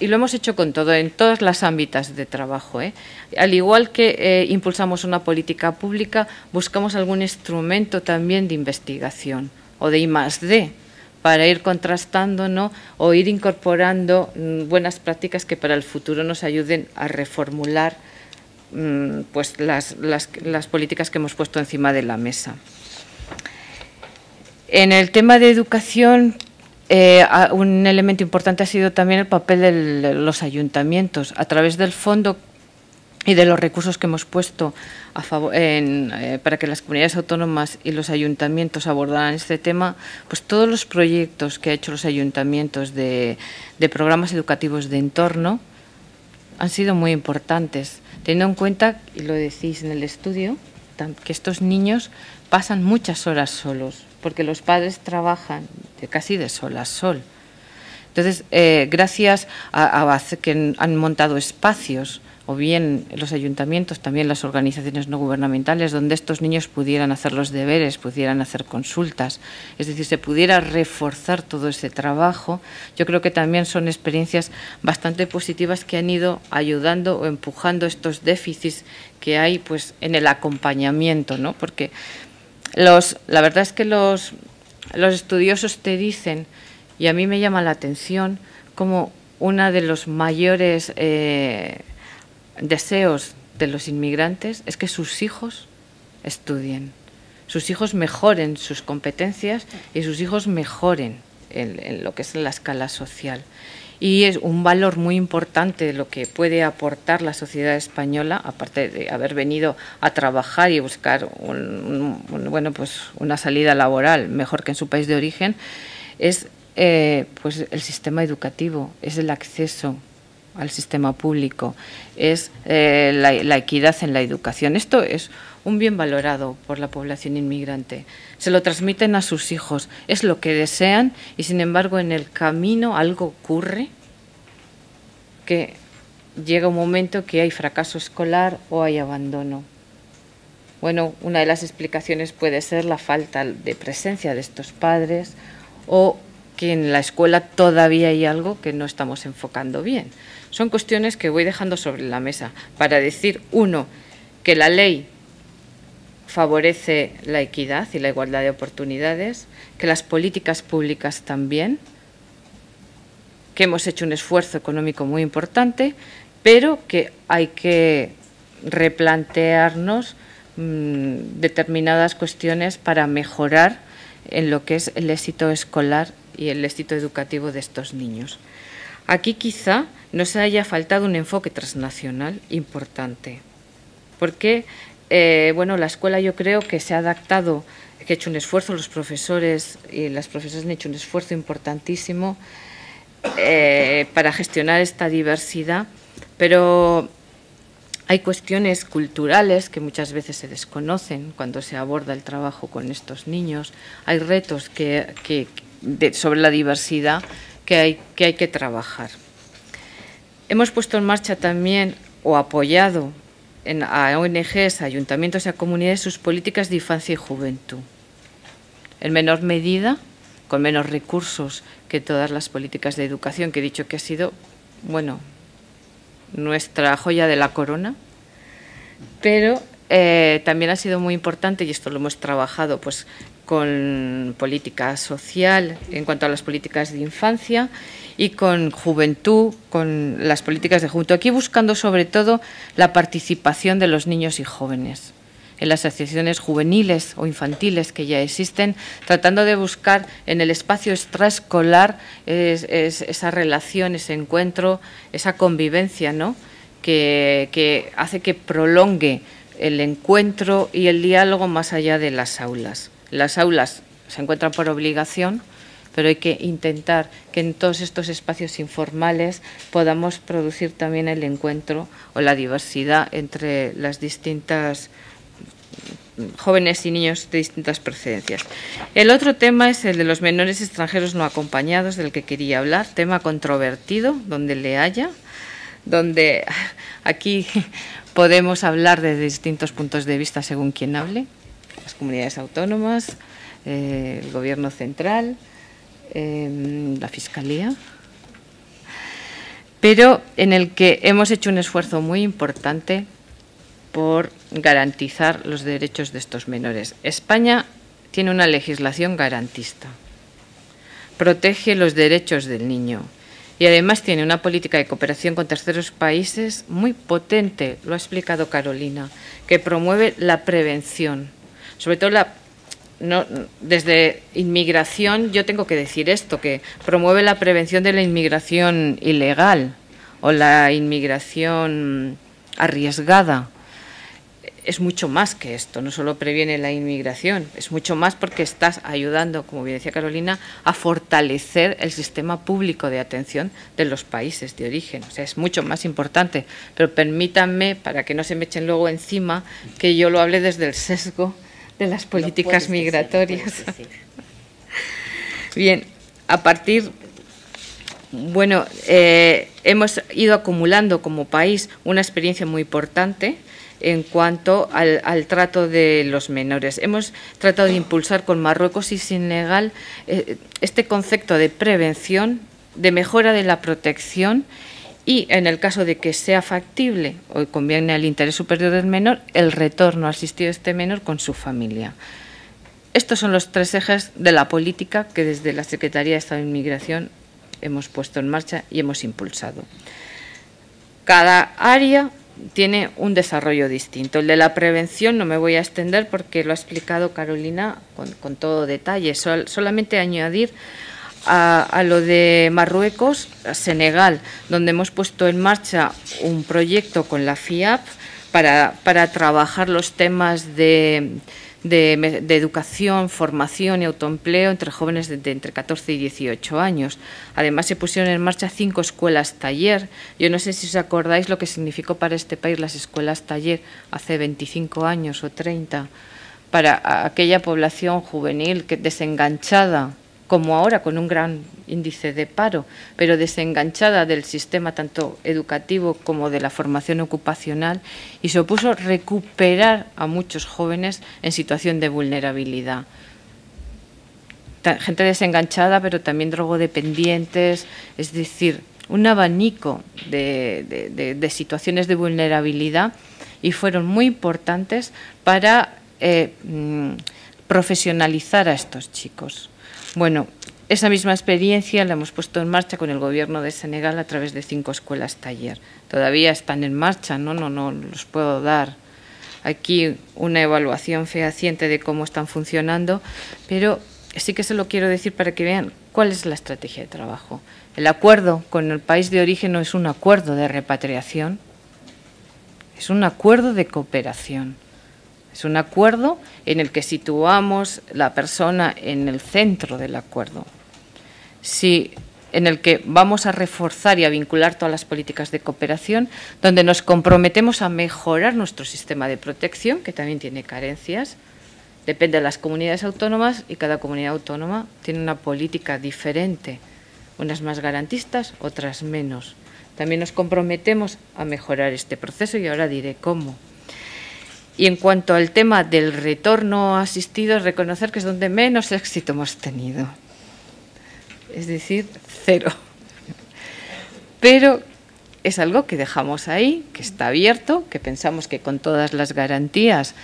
y lo hemos hecho con todo, en todas las ámbitos de trabajo, ¿eh? al igual que eh, impulsamos una política pública, buscamos algún instrumento también de investigación o de I para ir contrastando o ir incorporando mm, buenas prácticas que para el futuro nos ayuden a reformular mm, pues las políticas que hemos puesto encima de la mesa. En el tema de educación, eh, un elemento importante ha sido también el papel de los ayuntamientos. A través del fondo y de los recursos que hemos puesto favor, eh, para que las comunidades autónomas y los ayuntamientos abordaran este tema, pues todos los proyectos que han hecho los ayuntamientos de programas educativos de entorno han sido muy importantes, teniendo en cuenta, y lo decís en el estudio, que estos niños pasan muchas horas solos porque los padres trabajan casi de sol a sol. Entonces, eh, gracias a, a, que han montado espacios, o bien los ayuntamientos, también las organizaciones no gubernamentales, donde estos niños pudieran hacer los deberes, pudieran hacer consultas, es decir, se pudiera reforzar todo ese trabajo. Yo creo que también son experiencias bastante positivas que han ido ayudando o empujando estos déficits que hay pues, en el acompañamiento, ¿no? porque la verdad es que los, estudiosos te dicen, y a mí me llama la atención, como uno de los mayores eh, deseos de los inmigrantes es que sus hijos estudien, sus hijos mejoren sus competencias y sus hijos mejoren en lo que es la escala social y es un valor muy importante de lo que puede aportar la sociedad española, aparte de haber venido a trabajar y buscar un, bueno, pues una salida laboral mejor que en su país de origen, es eh, pues el sistema educativo, es el acceso al sistema público, es eh, la, la, equidad en la educación. Esto es un bien valorado por la población inmigrante. Se lo transmiten a sus hijos, es lo que desean y sin embargo en el camino algo ocurre que llega un momento que hay fracaso escolar o hay abandono. Bueno, una de las explicaciones puede ser la falta de presencia de estos padres o que en la escuela todavía hay algo que no estamos enfocando bien. Son cuestiones que voy dejando sobre la mesa para decir, uno, que la ley favorece la equidad y la igualdad de oportunidades, que las políticas públicas también, que hemos hecho un esfuerzo económico muy importante, pero que hay que replantearnos mm, determinadas cuestiones para mejorar en lo que es el éxito escolar y el éxito educativo de estos niños. Aquí quizá se haya faltado un enfoque transnacional importante. Porque, eh, bueno, la escuela yo creo que se ha adaptado, que ha hecho un esfuerzo, los profesores y las profesoras han hecho un esfuerzo importantísimo eh, para gestionar esta diversidad, pero hay cuestiones culturales que muchas veces se desconocen cuando se aborda el trabajo con estos niños. Hay retos que, sobre la diversidad que, hay que trabajar. Hemos puesto en marcha también o apoyado a ONGs, a ayuntamientos y a comunidades sus políticas de infancia y juventud. En menor medida, con menos recursos que todas las políticas de educación, que he dicho que ha sido, bueno, nuestra joya de la corona, pero eh, también ha sido muy importante, y esto lo hemos trabajado pues, con política social en cuanto a las políticas de infancia, y con juventud, con las políticas de juventud. Aquí buscando sobre todo la participación de los niños y jóvenes en las asociaciones juveniles o infantiles que ya existen, tratando de buscar en el espacio extraescolar esa relación, ese encuentro, esa convivencia ¿no? que hace que prolongue el encuentro y el diálogo más allá de las aulas. Las aulas se encuentran por obligación, pero hay que intentar que en todos estos espacios informales podamos producir también el encuentro o la diversidad entre las distintas mm, jóvenes y niños de distintas procedencias. El otro tema es el de los menores extranjeros no acompañados, del que quería hablar, tema controvertido, donde le haya, donde aquí podemos hablar de distintos puntos de vista según quien hable, las comunidades autónomas, eh, el gobierno central, Em, la Fiscalía, pero en el que hemos hecho un esfuerzo muy importante por garantizar los derechos de estos menores. España tiene una legislación garantista, protege los derechos del niño y además tiene una política de cooperación con terceros países muy potente, lo ha explicado Carolina, que promueve la prevención, sobre todo la no, desde inmigración yo tengo que decir esto, que promueve la prevención de la inmigración ilegal o la inmigración arriesgada. Es mucho más que esto, no solo previene la inmigración, es mucho más porque estás ayudando, como bien decía Carolina, a fortalecer el sistema público de atención de los países de origen. O sea, es mucho más importante. Pero permítanme, para que no se me echen luego encima, que yo lo hable desde el sesgo de las políticas migratorias. Bien, a partir, bueno, eh, hemos ido acumulando como país una experiencia muy importante en cuanto al, trato de los menores. Hemos tratado de impulsar con Marruecos y Senegal eh, este concepto de prevención, de mejora de la protección y en el caso de que sea factible o conviene al interés superior del menor, el retorno asistido de este menor con su familia. Estos son los tres ejes de la política que desde la Secretaría de Estado de Inmigración hemos puesto en marcha y hemos impulsado. Cada área tiene un desarrollo distinto. El de la prevención no me voy a extender porque lo ha explicado Carolina con, todo detalle. solamente añadir a, lo de Marruecos, Senegal, donde hemos puesto en marcha un proyecto con la FIAP para, trabajar los temas de, educación, formación y autoempleo entre jóvenes de, entre 14 y 18 años. Además, se pusieron en marcha cinco escuelas taller. Yo no sé si os acordáis lo que significó para este país las escuelas taller hace 25 años o 30, para aquella población juvenil que, desenganchada como ahora con un gran índice de paro, pero desenganchada del sistema tanto educativo como de la formación ocupacional y se opuso recuperar a muchos jóvenes en situación de vulnerabilidad. Gente desenganchada, pero también drogodependientes, es decir, un abanico de, situaciones de vulnerabilidad y fueron muy importantes para eh, mm, profesionalizar a estos chicos. Bueno, esa misma experiencia la hemos puesto en marcha con el Gobierno de Senegal a través de cinco escuelas taller. Todavía están en marcha, no, no, no los puedo dar aquí una evaluación fehaciente de cómo están funcionando, pero sí que se lo quiero decir para que vean cuál es la estrategia de trabajo. El acuerdo con el país de origen no es un acuerdo de repatriación, es un acuerdo de cooperación. Es un acuerdo en el que situamos la persona en el centro del acuerdo. en el que vamos a reforzar y a vincular todas las políticas de cooperación, donde nos comprometemos a mejorar nuestro sistema de protección, que también tiene carencias. Depende de las comunidades autónomas y cada comunidad autónoma tiene una política diferente, unas más garantistas, otras menos. También nos comprometemos a mejorar este proceso y ahora diré cómo. Y en cuanto al tema del retorno asistido, reconocer que es donde menos éxito hemos tenido. Es decir, cero. Pero es algo que dejamos ahí, que está abierto, que pensamos que con todas las garantías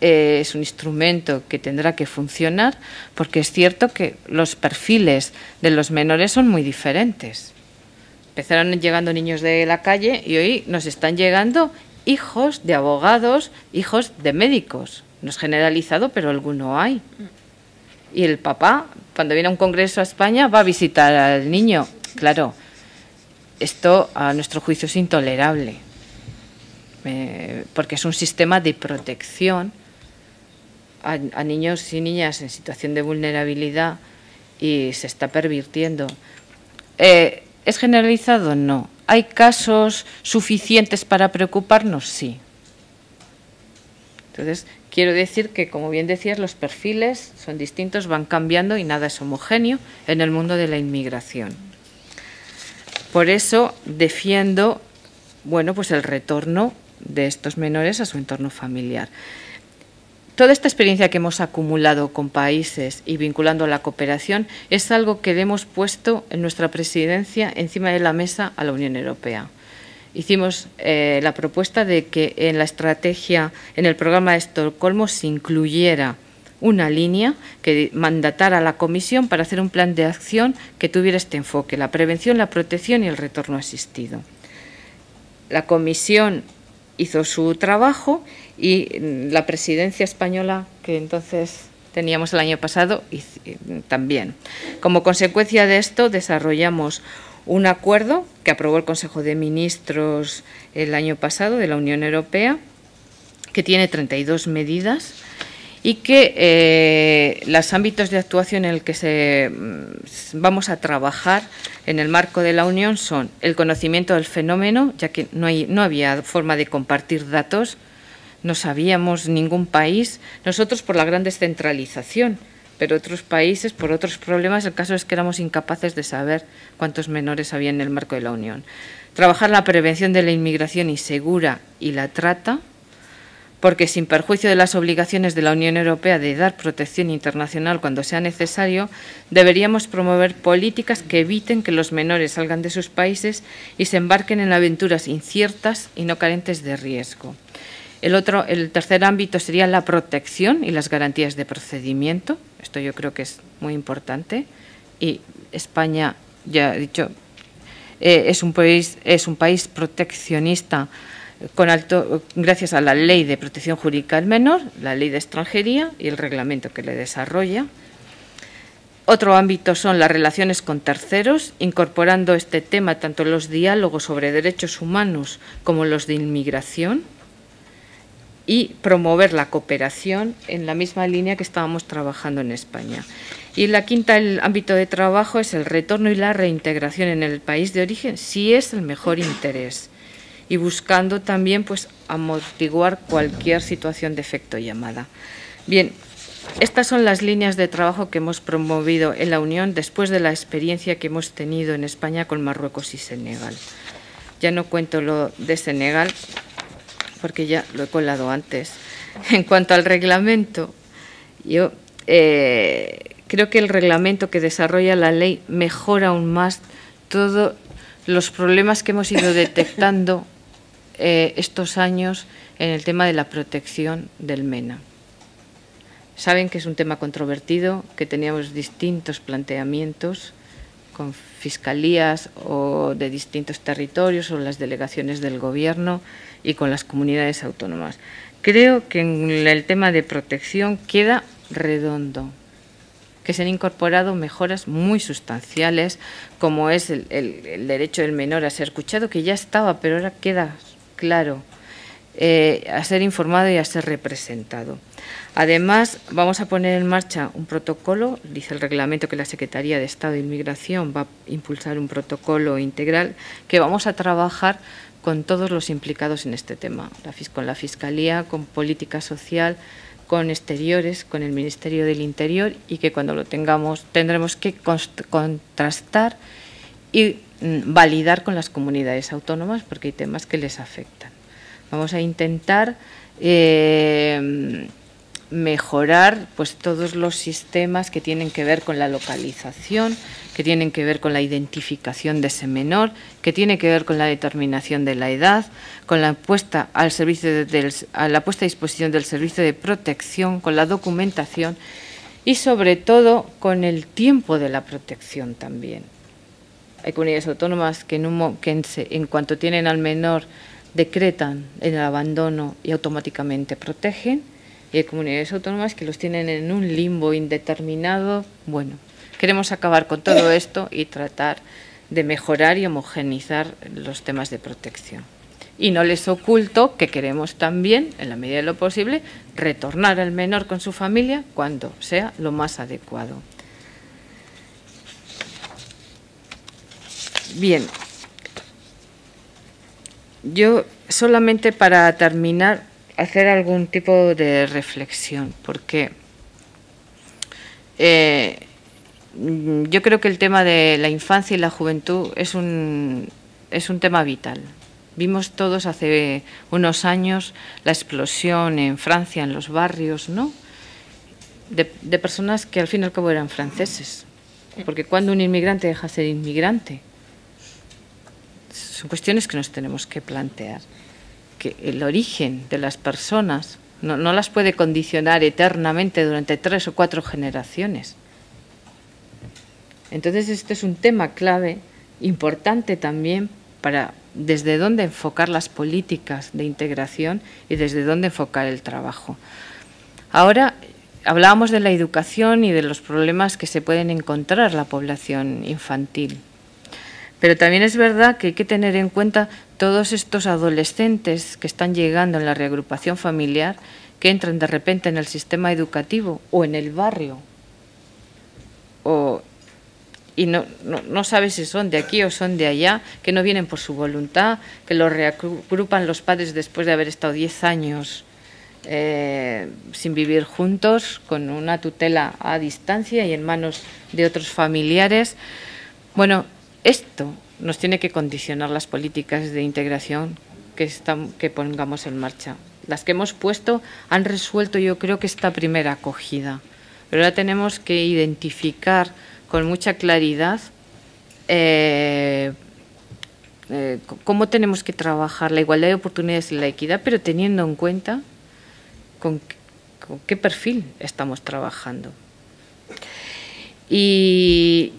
eh, es un instrumento que tendrá que funcionar, porque es cierto que los perfiles de los menores son muy diferentes. Empezaron llegando niños de la calle y hoy nos están llegando hijos de abogados, hijos de médicos. No es generalizado, pero alguno hay. Y el papá, cuando viene a un congreso a España, va a visitar al niño. Claro, esto a nuestro juicio es intolerable, eh, porque es un sistema de protección a, niños y niñas en situación de vulnerabilidad y se está pervirtiendo. Eh, ¿Es generalizado? No. ¿Hay casos suficientes para preocuparnos? Sí. Entonces, quiero decir que, como bien decías, los perfiles son distintos, van cambiando y nada es homogéneo en el mundo de la inmigración. Por eso defiendo, bueno, pues el retorno de estos menores a su entorno familiar. Toda esta experiencia que hemos acumulado con países y vinculando la cooperación es algo que le hemos puesto en nuestra presidencia encima de la mesa a la Unión Europea. Hicimos eh, la propuesta de que en la estrategia, en el programa de Estocolmo, se incluyera una línea que mandatara a la Comisión para hacer un plan de acción que tuviera este enfoque, la prevención, la protección y el retorno asistido. La Comisión hizo su trabajo y la presidencia española que entonces teníamos el año pasado y, eh, también. Como consecuencia de esto desarrollamos un acuerdo que aprobó el Consejo de Ministros el año pasado de la Unión Europea que tiene 32 medidas y que eh, los ámbitos de actuación en el que se, mm, vamos a trabajar en el marco de la Unión son el conocimiento del fenómeno, ya que no había forma de compartir datos, no sabíamos ningún país, nosotros por la gran descentralización, pero otros países por otros problemas, el caso es que éramos incapaces de saber cuántos menores había en el marco de la Unión. Trabajar la prevención de la inmigración insegura y la trata, porque sin perjuicio de las obligaciones de la Unión Europea de dar protección internacional cuando sea necesario, deberíamos promover políticas que eviten que los menores salgan de sus países y se embarquen en aventuras inciertas y no carentes de riesgo. El, otro, el tercer ámbito sería la protección y las garantías de procedimiento. Esto yo creo que es muy importante. Y España, ya he dicho, eh, es, un país, proteccionista con alto, gracias a la Ley de Protección Jurídica al Menor, la Ley de Extranjería y el reglamento que le desarrolla. Otro ámbito son las relaciones con terceros, incorporando este tema tanto los diálogos sobre derechos humanos como los de inmigración y promover la cooperación en la misma línea que estábamos trabajando en España. Y la quinta, el ámbito de trabajo, es el retorno y la reintegración en el país de origen, si es el mejor interés, y buscando también pues, amortiguar cualquier situación de efecto llamada. Bien, estas son las líneas de trabajo que hemos promovido en la Unión después de la experiencia que hemos tenido en España con Marruecos y Senegal. Ya no cuento lo de Senegal, porque ya lo he colado antes. En cuanto al reglamento, yo eh, creo que el reglamento que desarrolla la ley mejora aún más todos los problemas que hemos ido detectando eh, estos años en el tema de la protección del MENA. Saben que es un tema controvertido, que teníamos distintos planteamientos con fiscalías o de distintos territorios o las delegaciones del Gobierno y con las comunidades autónomas. Creo que en el tema de protección queda redondo, que se han incorporado mejoras muy sustanciales, como es el, derecho del menor a ser escuchado, que ya estaba, pero ahora queda claro, eh, a ser informado y a ser representado. Además, vamos a poner en marcha un protocolo, dice el reglamento que la Secretaría de Estado de Inmigración va a impulsar un protocolo integral que vamos a trabajar con todos los implicados en este tema, con la Fiscalía, con Política Social, con Exteriores, con el Ministerio del Interior y que cuando lo tengamos tendremos que contrastar y mm, validar con las comunidades autónomas porque hay temas que les afectan. Vamos a intentar... Eh, mejorar pues todos los sistemas que tienen que ver con la localización, que tienen que ver con la identificación de ese menor, que tiene que ver con la determinación de la edad, con la puesta al servicio a la puesta a disposición del servicio de protección, con la documentación y sobre todo con el tiempo de la protección también. Hay comunidades autónomas que en cuanto tienen al menor decretan el abandono y automáticamente protegen y hay comunidades autónomas que los tienen en un limbo indeterminado. Bueno, queremos acabar con todo esto y tratar de mejorar y homogenizar los temas de protección. Y no les oculto que queremos también, en la medida de lo posible, retornar al menor con su familia cuando sea lo más adecuado. Bien, yo solamente para terminar hacer algún tipo de reflexión, porque eh, yo creo que el tema de la infancia y la juventud es un, es un tema vital. Vimos todos hace unos años la explosión en Francia, en los barrios, ¿no? De, de personas que al fin y al cabo eran franceses. Porque cuando un inmigrante deja de ser inmigrante, son cuestiones que nos tenemos que plantear que el origen de las personas no, las puede condicionar eternamente durante tres o cuatro generaciones. Entonces este es un tema clave, importante también para desde dónde enfocar las políticas de integración y desde dónde enfocar el trabajo. Ahora hablábamos de la educación y de los problemas que se pueden encontrar la población infantil pero también es verdad que hay que tener en cuenta todos estos adolescentes que están llegando en la reagrupación familiar, que entran de repente en el sistema educativo o en el barrio, y no, sabe sabes si son de aquí o son de allá, que no vienen por su voluntad, que los reagrupan los padres después de haber estado 10 años eh, sin vivir juntos, con una tutela a distancia y en manos de otros familiares. Bueno, esto nos tiene que condicionar las políticas de integración que, pongamos en marcha. Las que hemos puesto han resuelto yo creo que esta primera acogida, pero ahora tenemos que identificar con mucha claridad eh, eh, cómo tenemos que trabajar la igualdad de oportunidades y la equidad, pero teniendo en cuenta con, con qué perfil estamos trabajando. Y,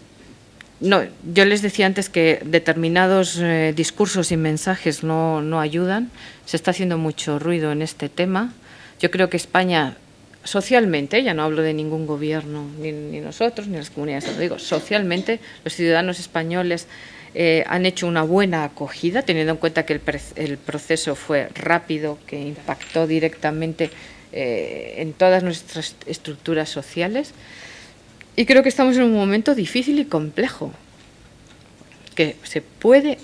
no, yo les decía antes que determinados eh, discursos y mensajes no, ayudan. Se está haciendo mucho ruido en este tema. Yo creo que España socialmente, ya no hablo de ningún gobierno, ni, nosotros, ni las comunidades, lo digo, socialmente los ciudadanos españoles eh, han hecho una buena acogida, teniendo en cuenta que el, proceso fue rápido, que impactó directamente eh, en todas nuestras estructuras sociales. Y creo que estamos en un momento difícil y complejo, que se puede,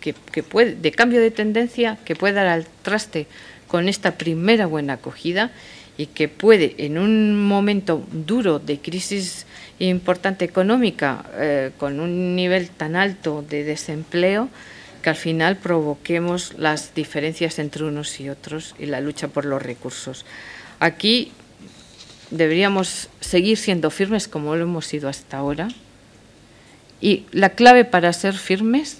que, puede, de cambio de tendencia, que puede dar al traste con esta primera buena acogida y que puede en un momento duro de crisis importante económica, eh, con un nivel tan alto de desempleo, que al final provoquemos las diferencias entre unos y otros y la lucha por los recursos. Aquí deberíamos seguir siendo firmes como lo hemos sido hasta ahora. Y la clave para ser firmes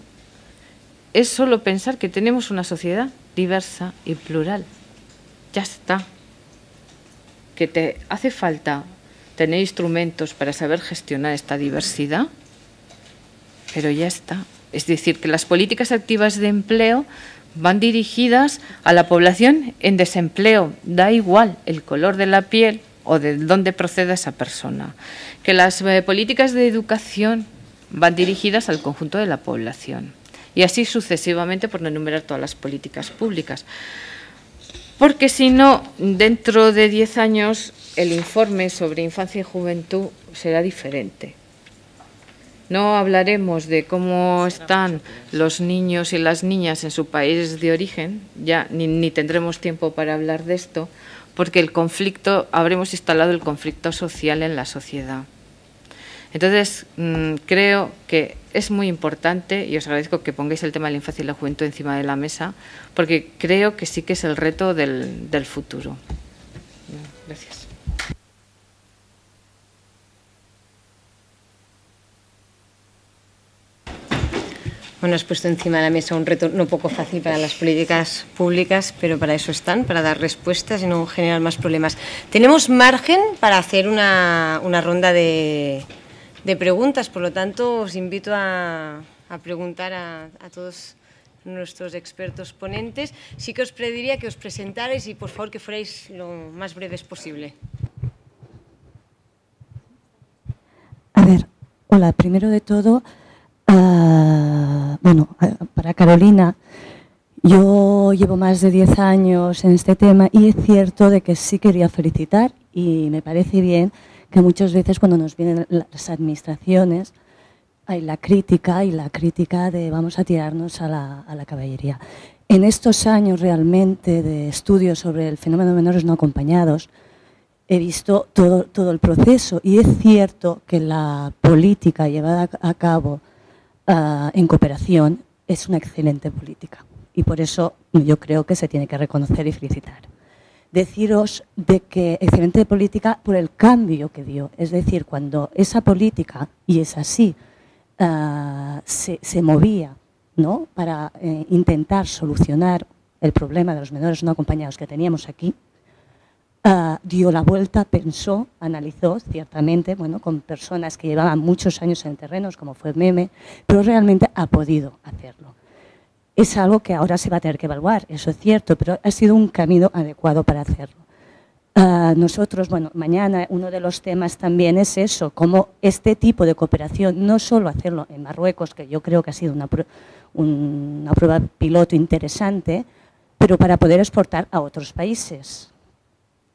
es solo pensar que tenemos una sociedad diversa y plural. Ya está. Que te hace falta tener instrumentos para saber gestionar esta diversidad, pero ya está. Es decir, que las políticas activas de empleo van dirigidas a la población en desempleo, da igual el color de la piel, o de dónde procede esa persona. Que las eh, políticas de educación van dirigidas al conjunto de la población. Y así sucesivamente, por no enumerar todas las políticas públicas. Porque si no, dentro de 10 años el informe sobre infancia y juventud será diferente. No hablaremos de cómo están los niños y las niñas en su país de origen, ya ni tendremos tiempo para hablar de esto, porque el conflicto, habremos instalado el conflicto social en la sociedad. Entonces, mm, creo que es muy importante, y os agradezco que pongáis el tema de la infancia y la juventud encima de la mesa, porque creo que sí que es el reto del futuro. Bueno, has puesto encima de la mesa un reto no poco fácil para las políticas públicas, pero para eso están, para dar respuestas y no generar más problemas. Tenemos margen para hacer una, una ronda de, de, preguntas, por lo tanto os invito a, a preguntar a, a todos nuestros expertos ponentes. Sí que os pediría que os presentarais y por favor que fuerais lo más breves posible. A ver, hola, primero de todo... Ah, bueno, ah, para Carolina, yo llevo más de 10 años en este tema y es cierto de que sí quería felicitar y me parece bien que muchas veces cuando nos vienen las administraciones hay la crítica y la crítica de vamos a tirarnos a la, a la caballería. En estos años realmente de estudios sobre el fenómeno de menores no acompañados, he visto todo, todo el proceso y es cierto que la política llevada a cabo Ah, en cooperación es una excelente política y por eso yo creo que se tiene que reconocer y felicitar. Deciros de que excelente política por el cambio que dio, es decir, cuando esa política, y es así, ah, se, movía para eh, intentar solucionar el problema de los menores no acompañados que teníamos aquí, Ah, dio la vuelta, pensó, analizó, ciertamente, bueno, con personas que llevaban muchos años en terrenos, como fue Meme, pero realmente ha podido hacerlo. Es algo que ahora se va a tener que evaluar, eso es cierto, pero ha sido un camino adecuado para hacerlo. Ah, nosotros, bueno, mañana uno de los temas también es eso, cómo este tipo de cooperación, no solo hacerlo en Marruecos, que yo creo que ha sido una, una prueba piloto interesante, pero para poder exportar a otros países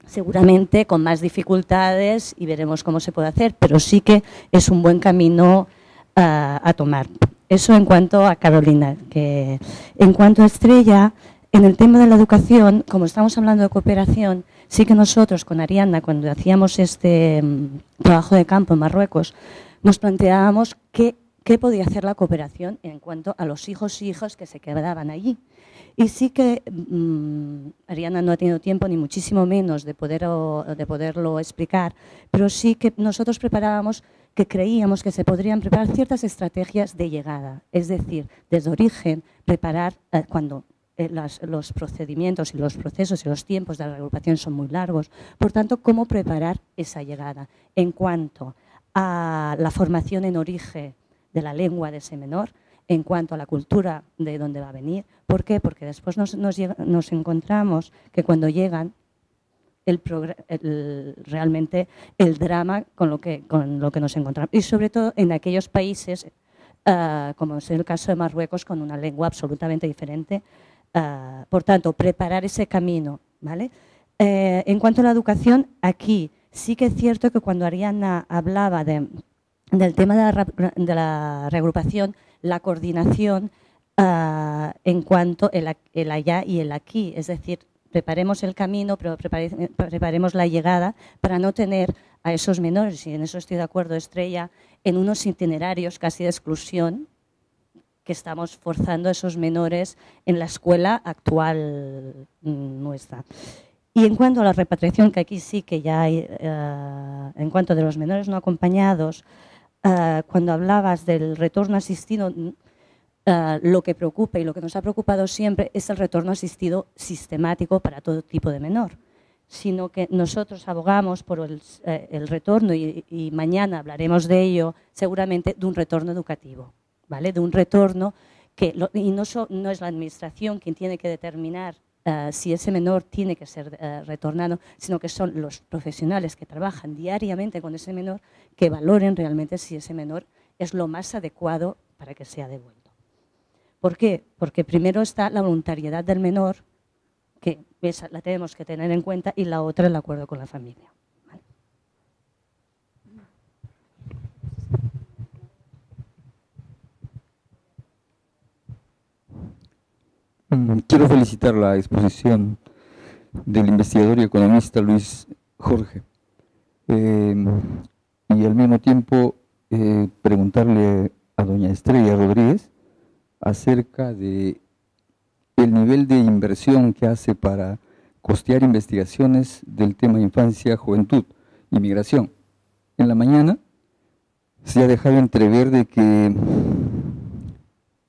seguramente con más dificultades y veremos cómo se puede hacer, pero sí que es un buen camino ah, a tomar. Eso en cuanto a Carolina, que en cuanto a Estrella, en el tema de la educación, como estamos hablando de cooperación, sí que nosotros con Ariana, cuando hacíamos este mm, trabajo de campo en Marruecos, nos planteábamos qué, qué podía hacer la cooperación en cuanto a los hijos y hijas que se quedaban allí. Y sí que mm, Ariana no ha tenido tiempo, ni muchísimo menos, de, poder, poderlo explicar, pero sí que nosotros preparábamos que creíamos que se podrían preparar ciertas estrategias de llegada, es decir, desde origen, preparar eh, cuando eh, los procedimientos y los procesos y los tiempos de la agrupación son muy largos, por tanto, cómo preparar esa llegada. En cuanto a la formación en origen de la lengua de ese menor, en cuanto a la cultura de dónde va a venir. ¿Por qué? Porque después nos, nos, encontramos que cuando llegan, el, realmente el drama con lo, que, con lo que nos encontramos. Y sobre todo en aquellos países, ah, como es el caso de Marruecos, con una lengua absolutamente diferente. Ah, por tanto, preparar ese camino. ¿vale? Eh, en cuanto a la educación, aquí sí que es cierto que cuando Ariana hablaba del tema de la, de la reagrupación, la coordinación ah, en cuanto el, el allá y el aquí, es decir, preparemos el camino, pero preparemos la llegada para no tener a esos menores, y en eso estoy de acuerdo, Estrella, en unos itinerarios casi de exclusión que estamos forzando a esos menores en la escuela actual mm, nuestra. Y en cuanto a la repatriación, que aquí sí que ya hay, eh, en cuanto de los menores no acompañados, eh, cuando hablabas del retorno asistido, eh, lo que preocupa y lo que nos ha preocupado siempre es el retorno asistido sistemático para todo tipo de menor, sino que nosotros abogamos por el, eh, retorno y, mañana hablaremos de ello seguramente de un retorno educativo, ¿vale? De un retorno que, y no, no es la administración quien tiene que determinar eh, si ese menor tiene que ser eh, retornado, sino que son los profesionales que trabajan diariamente con ese menor que valoren realmente si ese menor es lo más adecuado para que sea devuelto. ¿Por qué? Porque primero está la voluntariedad del menor, que la tenemos que tener en cuenta, y la otra el acuerdo con la familia. Quiero felicitar la exposición del investigador y economista Luis Jorge eh, y al mismo tiempo eh, preguntarle a doña Estrella Rodríguez acerca de el nivel de inversión que hace para costear investigaciones del tema infancia, juventud inmigración. En la mañana se ha dejado entrever de que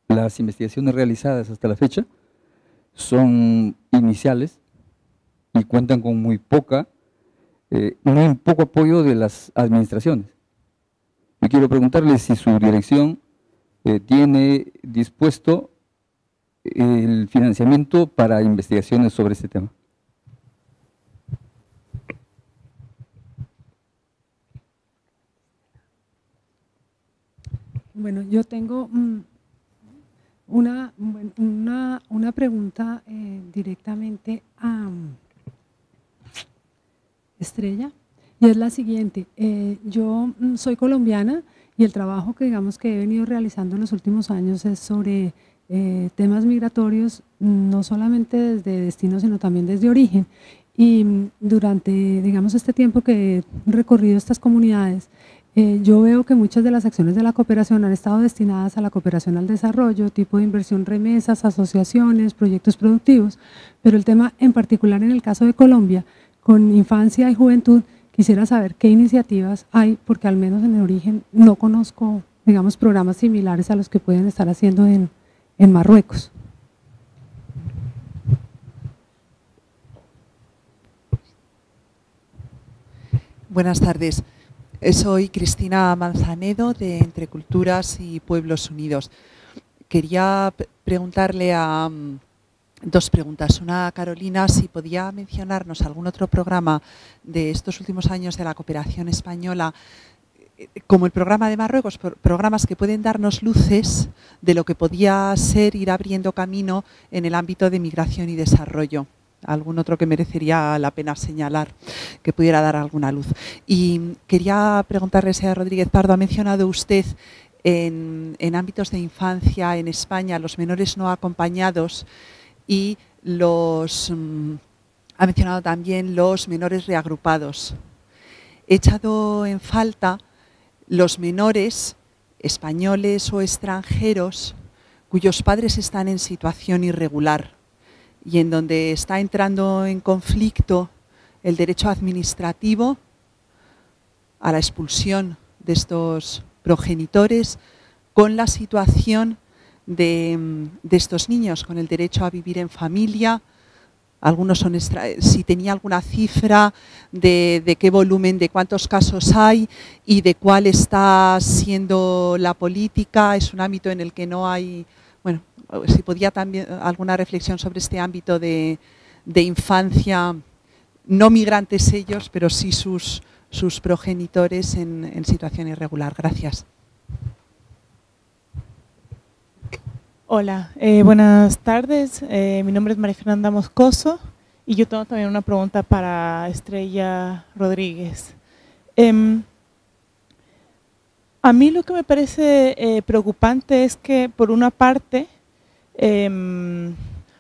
las investigaciones realizadas hasta la fecha son iniciales y cuentan con muy poca, muy eh, poco apoyo de las administraciones. Y quiero preguntarle si su dirección eh, tiene dispuesto eh, el financiamiento para investigaciones sobre este tema. Bueno, yo tengo mm, una, pregunta eh, directamente a mm, Estrella, y es la siguiente. Eh, yo mm, soy colombiana y el trabajo que digamos que he venido realizando en los últimos años es sobre eh, temas migratorios, no solamente desde destino, sino también desde origen. Y mm, durante, digamos, este tiempo que he recorrido estas comunidades, eh, yo veo que muchas de las acciones de la cooperación han estado destinadas a la cooperación al desarrollo, tipo de inversión, remesas, asociaciones, proyectos productivos, pero el tema en particular en el caso de Colombia, con infancia y juventud, quisiera saber qué iniciativas hay, porque al menos en el origen no conozco, digamos, programas similares a los que pueden estar haciendo en, en Marruecos. Buenas tardes. Soy Cristina Manzanedo de Entre Culturas y Pueblos Unidos. Quería preguntarle a mm, dos preguntas. Una Carolina, si podía mencionarnos algún otro programa de estos últimos años de la cooperación española eh, como el programa de Marruecos, programas que pueden darnos luces de lo que podía ser ir abriendo camino en el ámbito de migración y desarrollo algún otro que merecería la pena señalar, que pudiera dar alguna luz. Y quería preguntarle, señora Rodríguez Pardo, ha mencionado usted en, ámbitos de infancia en España los menores no acompañados y los... Mm, ha mencionado también los menores reagrupados. He echado en falta los menores españoles o extranjeros cuyos padres están en situación irregular y en donde está entrando en conflicto el derecho administrativo a la expulsión de estos progenitores con la situación de, estos niños, con el derecho a vivir en familia. Algunos son si tenía alguna cifra de qué volumen, de cuántos casos hay y de cuál está siendo la política. Es un ámbito en el que no hay eh, si podía también eh, alguna reflexión sobre este ámbito de, infancia, no migrantes ellos, pero sí sus, progenitores en, situación irregular. Gracias. Hola, eh, buenas tardes. mi nombre es María Fernanda Moscoso y yo tengo también una pregunta para Estrella Rodríguez. Em, a mí lo que me parece preocupante es que, por una parte, Em,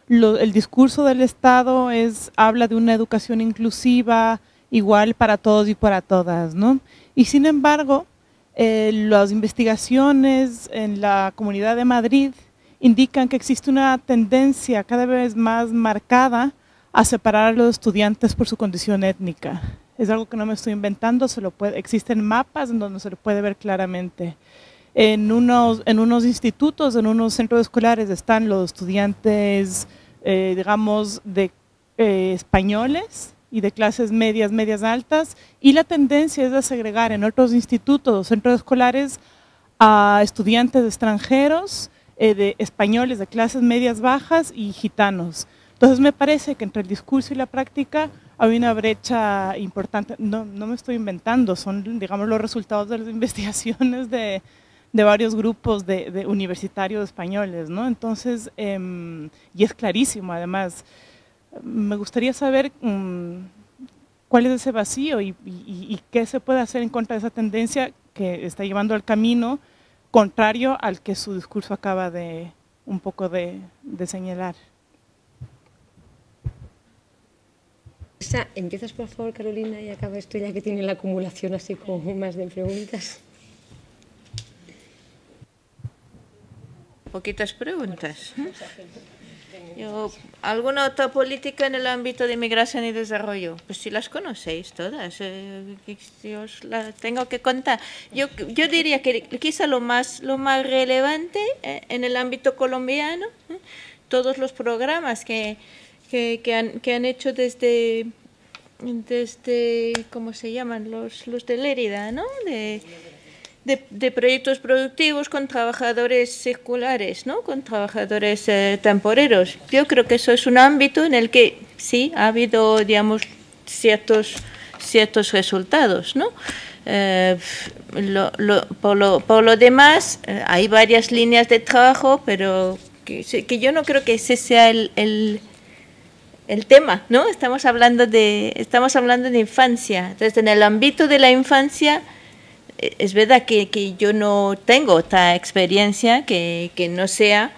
el discurso del Estado es, habla de una educación inclusiva, igual para todos y para todas, ¿no? Y sin embargo, eh, las investigaciones en la Comunidad de Madrid indican que existe una tendencia cada vez más marcada a separar a los estudiantes por su condición étnica. Es algo que no me estoy inventando, se lo puede, existen mapas en donde se lo puede ver claramente en unos, en unos institutos, en unos centros escolares están los estudiantes, eh, digamos, de eh, españoles y de clases medias, medias altas, y la tendencia es de segregar en otros institutos o centros escolares a estudiantes extranjeros, eh, de españoles de clases medias bajas y gitanos. Entonces me parece que entre el discurso y la práctica hay una brecha importante, no, no me estoy inventando, son digamos los resultados de las investigaciones de, de varios grupos de, de universitarios españoles, ¿no? Entonces, em, y es clarísimo además, me gustaría saber mm, cuál es ese vacío y, qué se puede hacer en contra de esa tendencia que está llevando al camino contrario al que su discurso acaba de un poco de, señalar. Empiezas por favor Carolina y acaba esto, ya que tiene la acumulación así como más de preguntas. Poquitas preguntas. ¿Alguna otra política en el ámbito de inmigración y desarrollo? Pues si las conocéis todas, eh, os las tengo que contar. Yo, yo diría que quizá lo más, lo más relevante eh, en el ámbito colombiano, ¿eh? todos los programas que, que, han, que han hecho desde, desde, ¿cómo se llaman? Los, los de Lérida, ¿no? De, de, proyectos productivos con trabajadores seculares, ¿no? con trabajadores eh, temporeros. Yo creo que eso es un ámbito en el que sí ha habido, digamos, ciertos, ciertos resultados. ¿no? Eh, por, lo, demás, eh, hay varias líneas de trabajo, pero que, yo no creo que ese sea el, tema, ¿no? Estamos hablando de estamos hablando de infancia. Entonces, en el ámbito de la infancia eh, es verdad que, yo no tengo esta experiencia que, no sea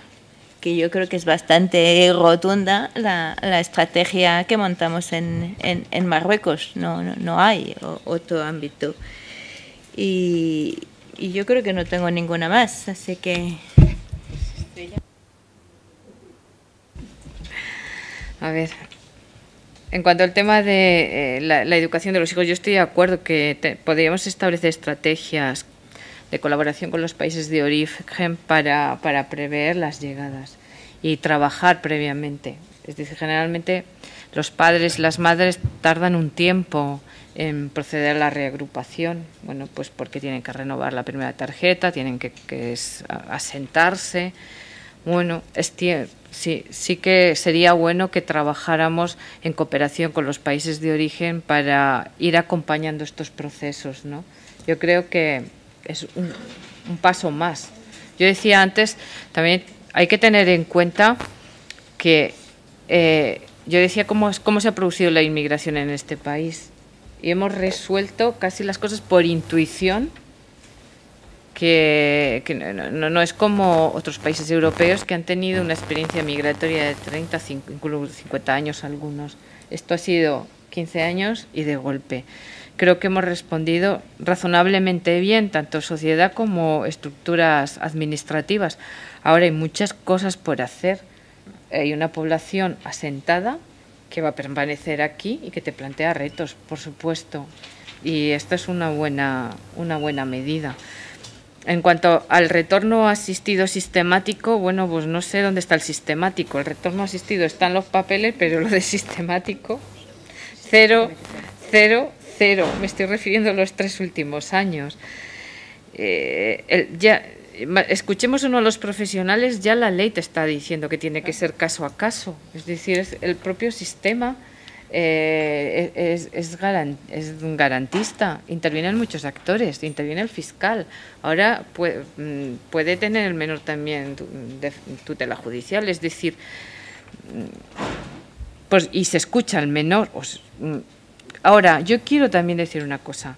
que yo creo que es bastante rotunda la, estrategia que montamos en, Marruecos. No, hay otro ámbito. Y, y, yo creo que no tengo ninguna más, así que... A ver, en cuanto al tema de eh, la, educación de los hijos, yo estoy de acuerdo que podríamos establecer estrategias de colaboración con los países de origen para, prever las llegadas y trabajar previamente. Es decir, generalmente los padres, las madres tardan un tiempo en proceder a la reagrupación, bueno, pues porque tienen que renovar la primera tarjeta, tienen que asentarse, bueno, sí, sí que sería bueno que trabajáramos en cooperación con los países de origen para ir acompañando estos procesos, ¿no? Yo creo que es un, paso más. Yo decía antes, también hay que tener en cuenta que eh, yo decía cómo se ha producido la inmigración en este país y hemos resuelto casi las cosas por intuición que, no, es como otros países europeos que han tenido una experiencia migratoria de 30, 50 años algunos. Esto ha sido 15 años y de golpe. Creo que hemos respondido razonablemente bien, tanto sociedad como estructuras administrativas. Ahora hay muchas cosas por hacer. Hay una población asentada que va a permanecer aquí y que te plantea retos, por supuesto. Y esta es una buena medida. En cuanto al retorno asistido sistemático, bueno, pues no sé dónde está el sistemático. El retorno asistido está en los papeles, pero lo de sistemático, cero, cero, cero. Me estoy refiriendo a los tres últimos años. Eh, ya, escuchemos uno de los profesionales, ya la ley te está diciendo que tiene que ah. ser caso a caso. Es decir, el propio sistema eh, es, es, es, un garantista, intervienen muchos actores, interviene el fiscal. Ahora puede, mm, puede tener el menor también tutela judicial, es decir, mm, pues, y se escucha al menor. Mm, ahora, yo quiero también decir una cosa.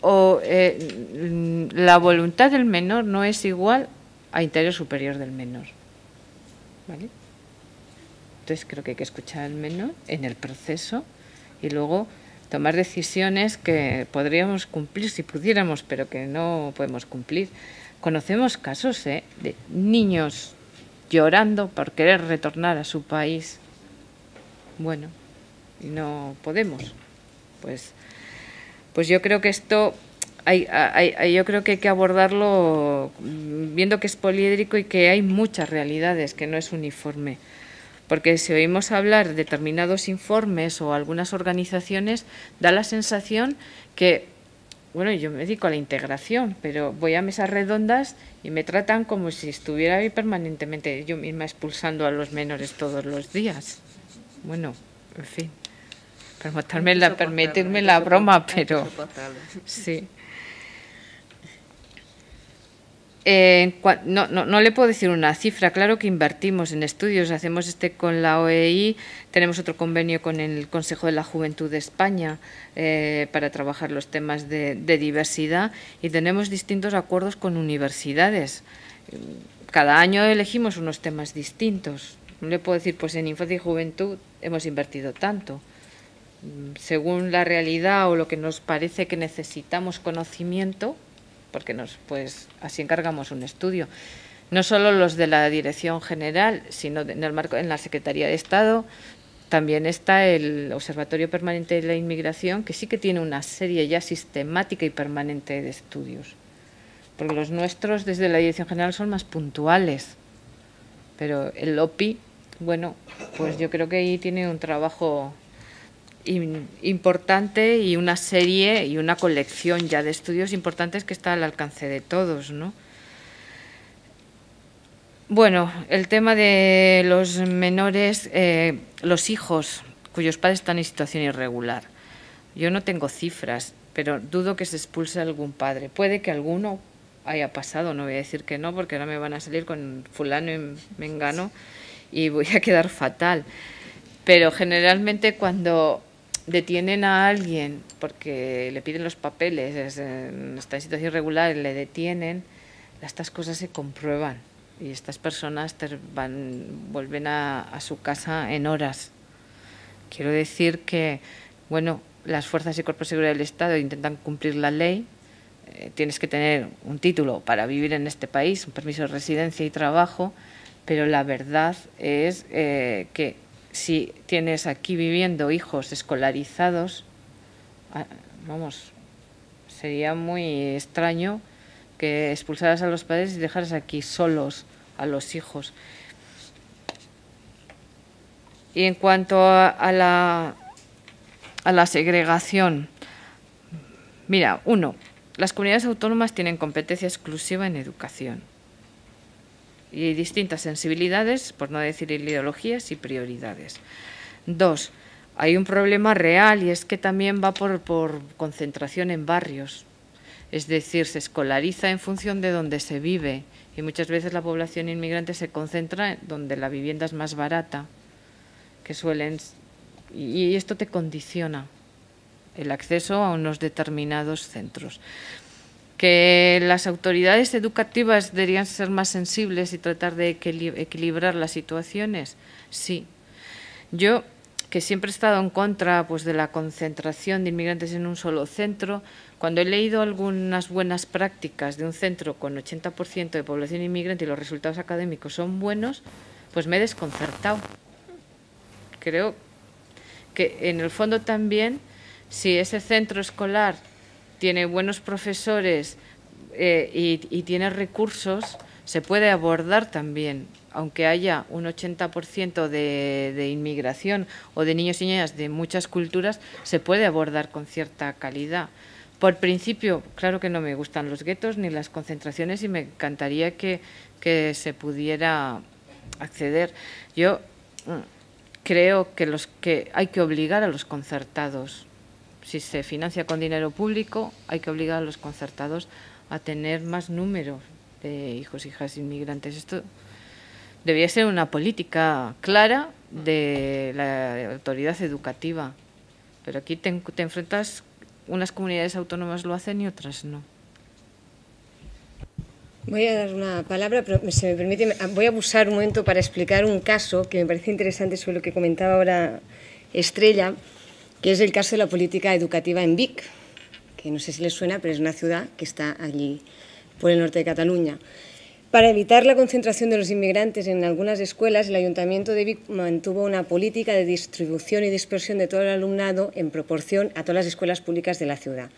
O, eh, la voluntad del menor no es igual a interés superior del menor. ¿Vale? Entonces creo que hay que escuchar al menos en el proceso y luego tomar decisiones que podríamos cumplir si pudiéramos, pero que no podemos cumplir. Conocemos casos ¿eh? de niños llorando por querer retornar a su país. Bueno, y no podemos. Pues, pues yo creo que esto hay, hay, yo creo que hay que abordarlo mm, viendo que es poliédrico y que hay muchas realidades, que no es uniforme porque si oímos hablar determinados informes o algunas organizaciones, da la sensación que, bueno, yo me dedico a la integración, pero voy a mesas redondas y me tratan como si estuviera ahí permanentemente yo misma expulsando a los menores todos los días. Bueno, en fin, permitirme la, permitirme la broma, pero sí. Eh, no, le puedo decir una cifra, claro que invertimos en estudios, hacemos este con la OEI, tenemos otro convenio con el Consejo de la Juventud de España eh, para trabajar los temas de, de, diversidad y tenemos distintos acuerdos con universidades. Cada año elegimos unos temas distintos. No le puedo decir, pues en infancia y juventud hemos invertido tanto. Mm, según la realidad o lo que nos parece que necesitamos conocimiento, porque nos, pues, así encargamos un estudio. No solo los de la Dirección General, sino en, el marco, en la Secretaría de Estado, también está el Observatorio Permanente de la Inmigración, que sí que tiene una serie ya sistemática y permanente de estudios. Porque los nuestros desde la Dirección General son más puntuales. Pero el OPI, bueno, pues yo creo que ahí tiene un trabajo importante y una serie y una colección ya de estudios importantes que está al alcance de todos, Bueno, el tema de los menores, eh, los hijos cuyos padres están en situación irregular. Yo no tengo cifras, pero dudo que se expulse algún padre. Puede que alguno haya pasado, no voy a decir que no, porque ahora me van a salir con fulano y mengano y voy a quedar fatal. Pero generalmente cuando detienen a alguien porque le piden los papeles, eh, está en situación irregular, le detienen, estas cosas se comprueban y estas personas van, vuelven a, su casa en horas. Quiero decir que, bueno, las fuerzas y cuerpos de seguridad del Estado intentan cumplir la ley, eh, tienes que tener un título para vivir en este país, un permiso de residencia y trabajo, pero la verdad es eh, que si tienes aquí viviendo hijos escolarizados, ah, vamos, sería muy extraño que expulsaras a los padres y dejaras aquí solos a los hijos. Y en cuanto a, a la segregación, mira, uno, las comunidades autónomas tienen competencia exclusiva en educación y distintas sensibilidades, por no decir ideologías y prioridades. Dos, hay un problema real y es que también va por, concentración en barrios, es decir, se escolariza en función de donde se vive y muchas veces la población inmigrante se concentra donde la vivienda es más barata, que suelen y esto te condiciona el acceso a unos determinados centros que las autoridades educativas deberían ser más sensibles y tratar de equilibrar las situaciones, sí. Yo, que siempre he estado en contra pues, de la concentración de inmigrantes en un solo centro, cuando he leído algunas buenas prácticas de un centro con 80% de población inmigrante y los resultados académicos son buenos, pues me he desconcertado. Creo que en el fondo también, si ese centro escolar tiene buenos profesores eh, y, tiene recursos, se puede abordar también, aunque haya un 80% de, inmigración o de niños y niñas de muchas culturas, se puede abordar con cierta calidad. Por principio, claro que no me gustan los guetos ni las concentraciones y me encantaría que, se pudiera acceder. Yo mm, creo que los que hay que obligar a los concertados si se financia con dinero público, hay que obligar a los concertados a tener más número de hijos e hijas inmigrantes. Esto debería ser una política clara de la autoridad educativa, pero aquí te, te enfrentas, unas comunidades autónomas lo hacen y otras no. Voy a dar una palabra, pero si me permite, ah, voy a abusar un momento para explicar un caso que me parece interesante sobre lo que comentaba ahora Estrella que es el caso de la política educativa en Vic, que no sé si les suena, pero es una ciudad que está allí por el norte de Cataluña. Para evitar la concentración de los inmigrantes en algunas escuelas, el Ayuntamiento de Vic mantuvo una política de distribución y dispersión de todo el alumnado en proporción a todas las escuelas públicas de la ciudad.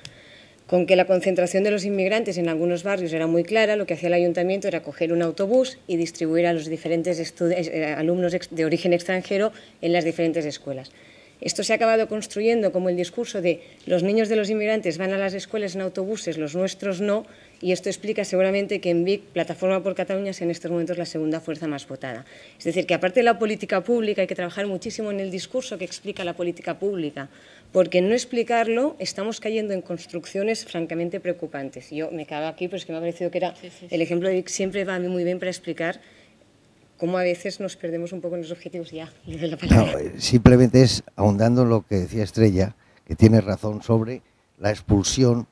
Con que la concentración de los inmigrantes en algunos barrios era muy clara, lo que hacía el Ayuntamiento era coger un autobús y distribuir a los diferentes eh, alumnos de origen extranjero en las diferentes escuelas. Esto se ha acabado construyendo como el discurso de los niños de los inmigrantes van a las escuelas en autobuses, los nuestros no, y esto explica seguramente que en BIC, Plataforma por Cataluña, sea en estos momentos la segunda fuerza más votada. Es decir, que aparte de la política pública hay que trabajar muchísimo en el discurso que explica la política pública, porque en no explicarlo estamos cayendo en construcciones francamente preocupantes. Yo me cago aquí, pero es que me ha parecido que era el ejemplo de VIC siempre va muy bien para explicar cómo a veces nos perdemos un poco en los objetivos ya. Eh, simplemente es ahondando en lo que decía Estrella, que tiene razón sobre la expulsión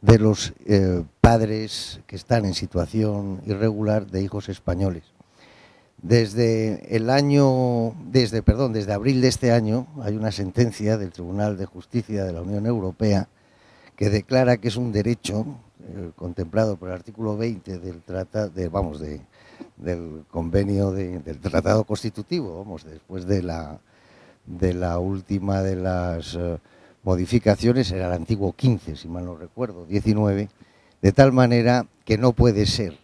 de los eh, padres que están en situación irregular de hijos españoles. Desde el año, desde, perdón, desde abril de este año hay una sentencia del Tribunal de Justicia de la Unión Europea que declara que es un derecho eh, contemplado por el artículo 20 del Tratado de, vamos, de, del convenio del tratado constitutivo, vamos, después de la, de la última de las eh, modificaciones, era el antiguo 15, si mal no recuerdo, 19, de tal manera que no puede ser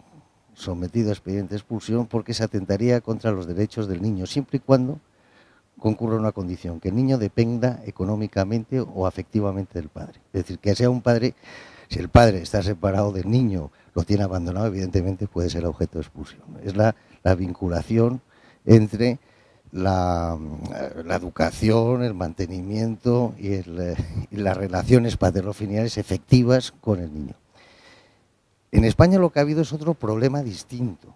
sometido a expediente de expulsión porque se atentaría contra los derechos del niño, siempre y cuando concurra una condición, que el niño dependa económicamente o afectivamente del padre. Es decir, que sea un padre si el padre está separado del niño, lo tiene abandonado, evidentemente puede ser objeto de expulsión. Es la, vinculación entre la, educación, el mantenimiento y, eh, las relaciones filiales efectivas con el niño. En España lo que ha habido es otro problema distinto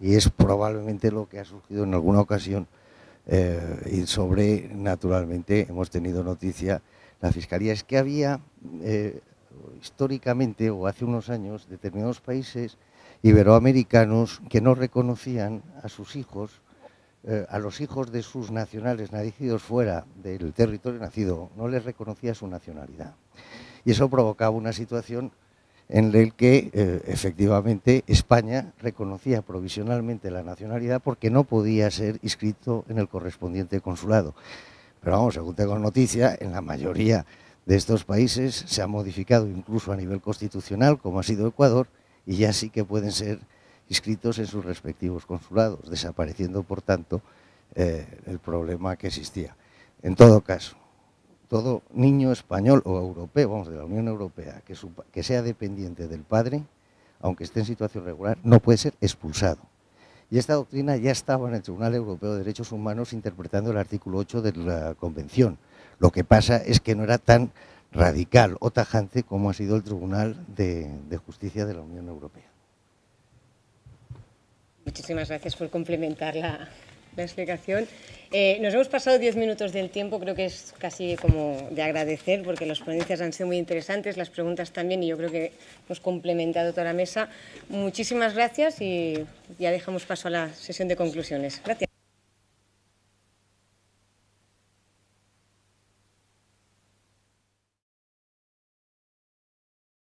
y es probablemente lo que ha surgido en alguna ocasión eh, y sobre, naturalmente, hemos tenido noticia la Fiscalía, es que había eh, históricamente o hace unos años determinados países iberoamericanos que no reconocían a sus hijos, eh, a los hijos de sus nacionales nacidos fuera del territorio nacido, no les reconocía su nacionalidad. Y eso provocaba una situación en la que eh, efectivamente España reconocía provisionalmente la nacionalidad porque no podía ser inscrito en el correspondiente consulado. Pero vamos, según tengo noticia, en la mayoría de estos países se ha modificado incluso a nivel constitucional, como ha sido Ecuador, y ya sí que pueden ser inscritos en sus respectivos consulados, desapareciendo, por tanto, eh, el problema que existía. En todo caso, todo niño español o europeo, vamos, de la Unión Europea, que, que sea dependiente del padre, aunque esté en situación regular, no puede ser expulsado. Y esta doctrina ya estaba en el Tribunal Europeo de Derechos Humanos interpretando el artículo 8 de la Convención, lo que pasa es que no era tan radical o tajante como ha sido el Tribunal de, Justicia de la Unión Europea. Muchísimas gracias por complementar la, explicación. Eh, nos hemos pasado diez minutos del tiempo, creo que es casi como de agradecer, porque las ponencias han sido muy interesantes, las preguntas también, y yo creo que hemos complementado toda la mesa. Muchísimas gracias y ya dejamos paso a la sesión de conclusiones. Gracias.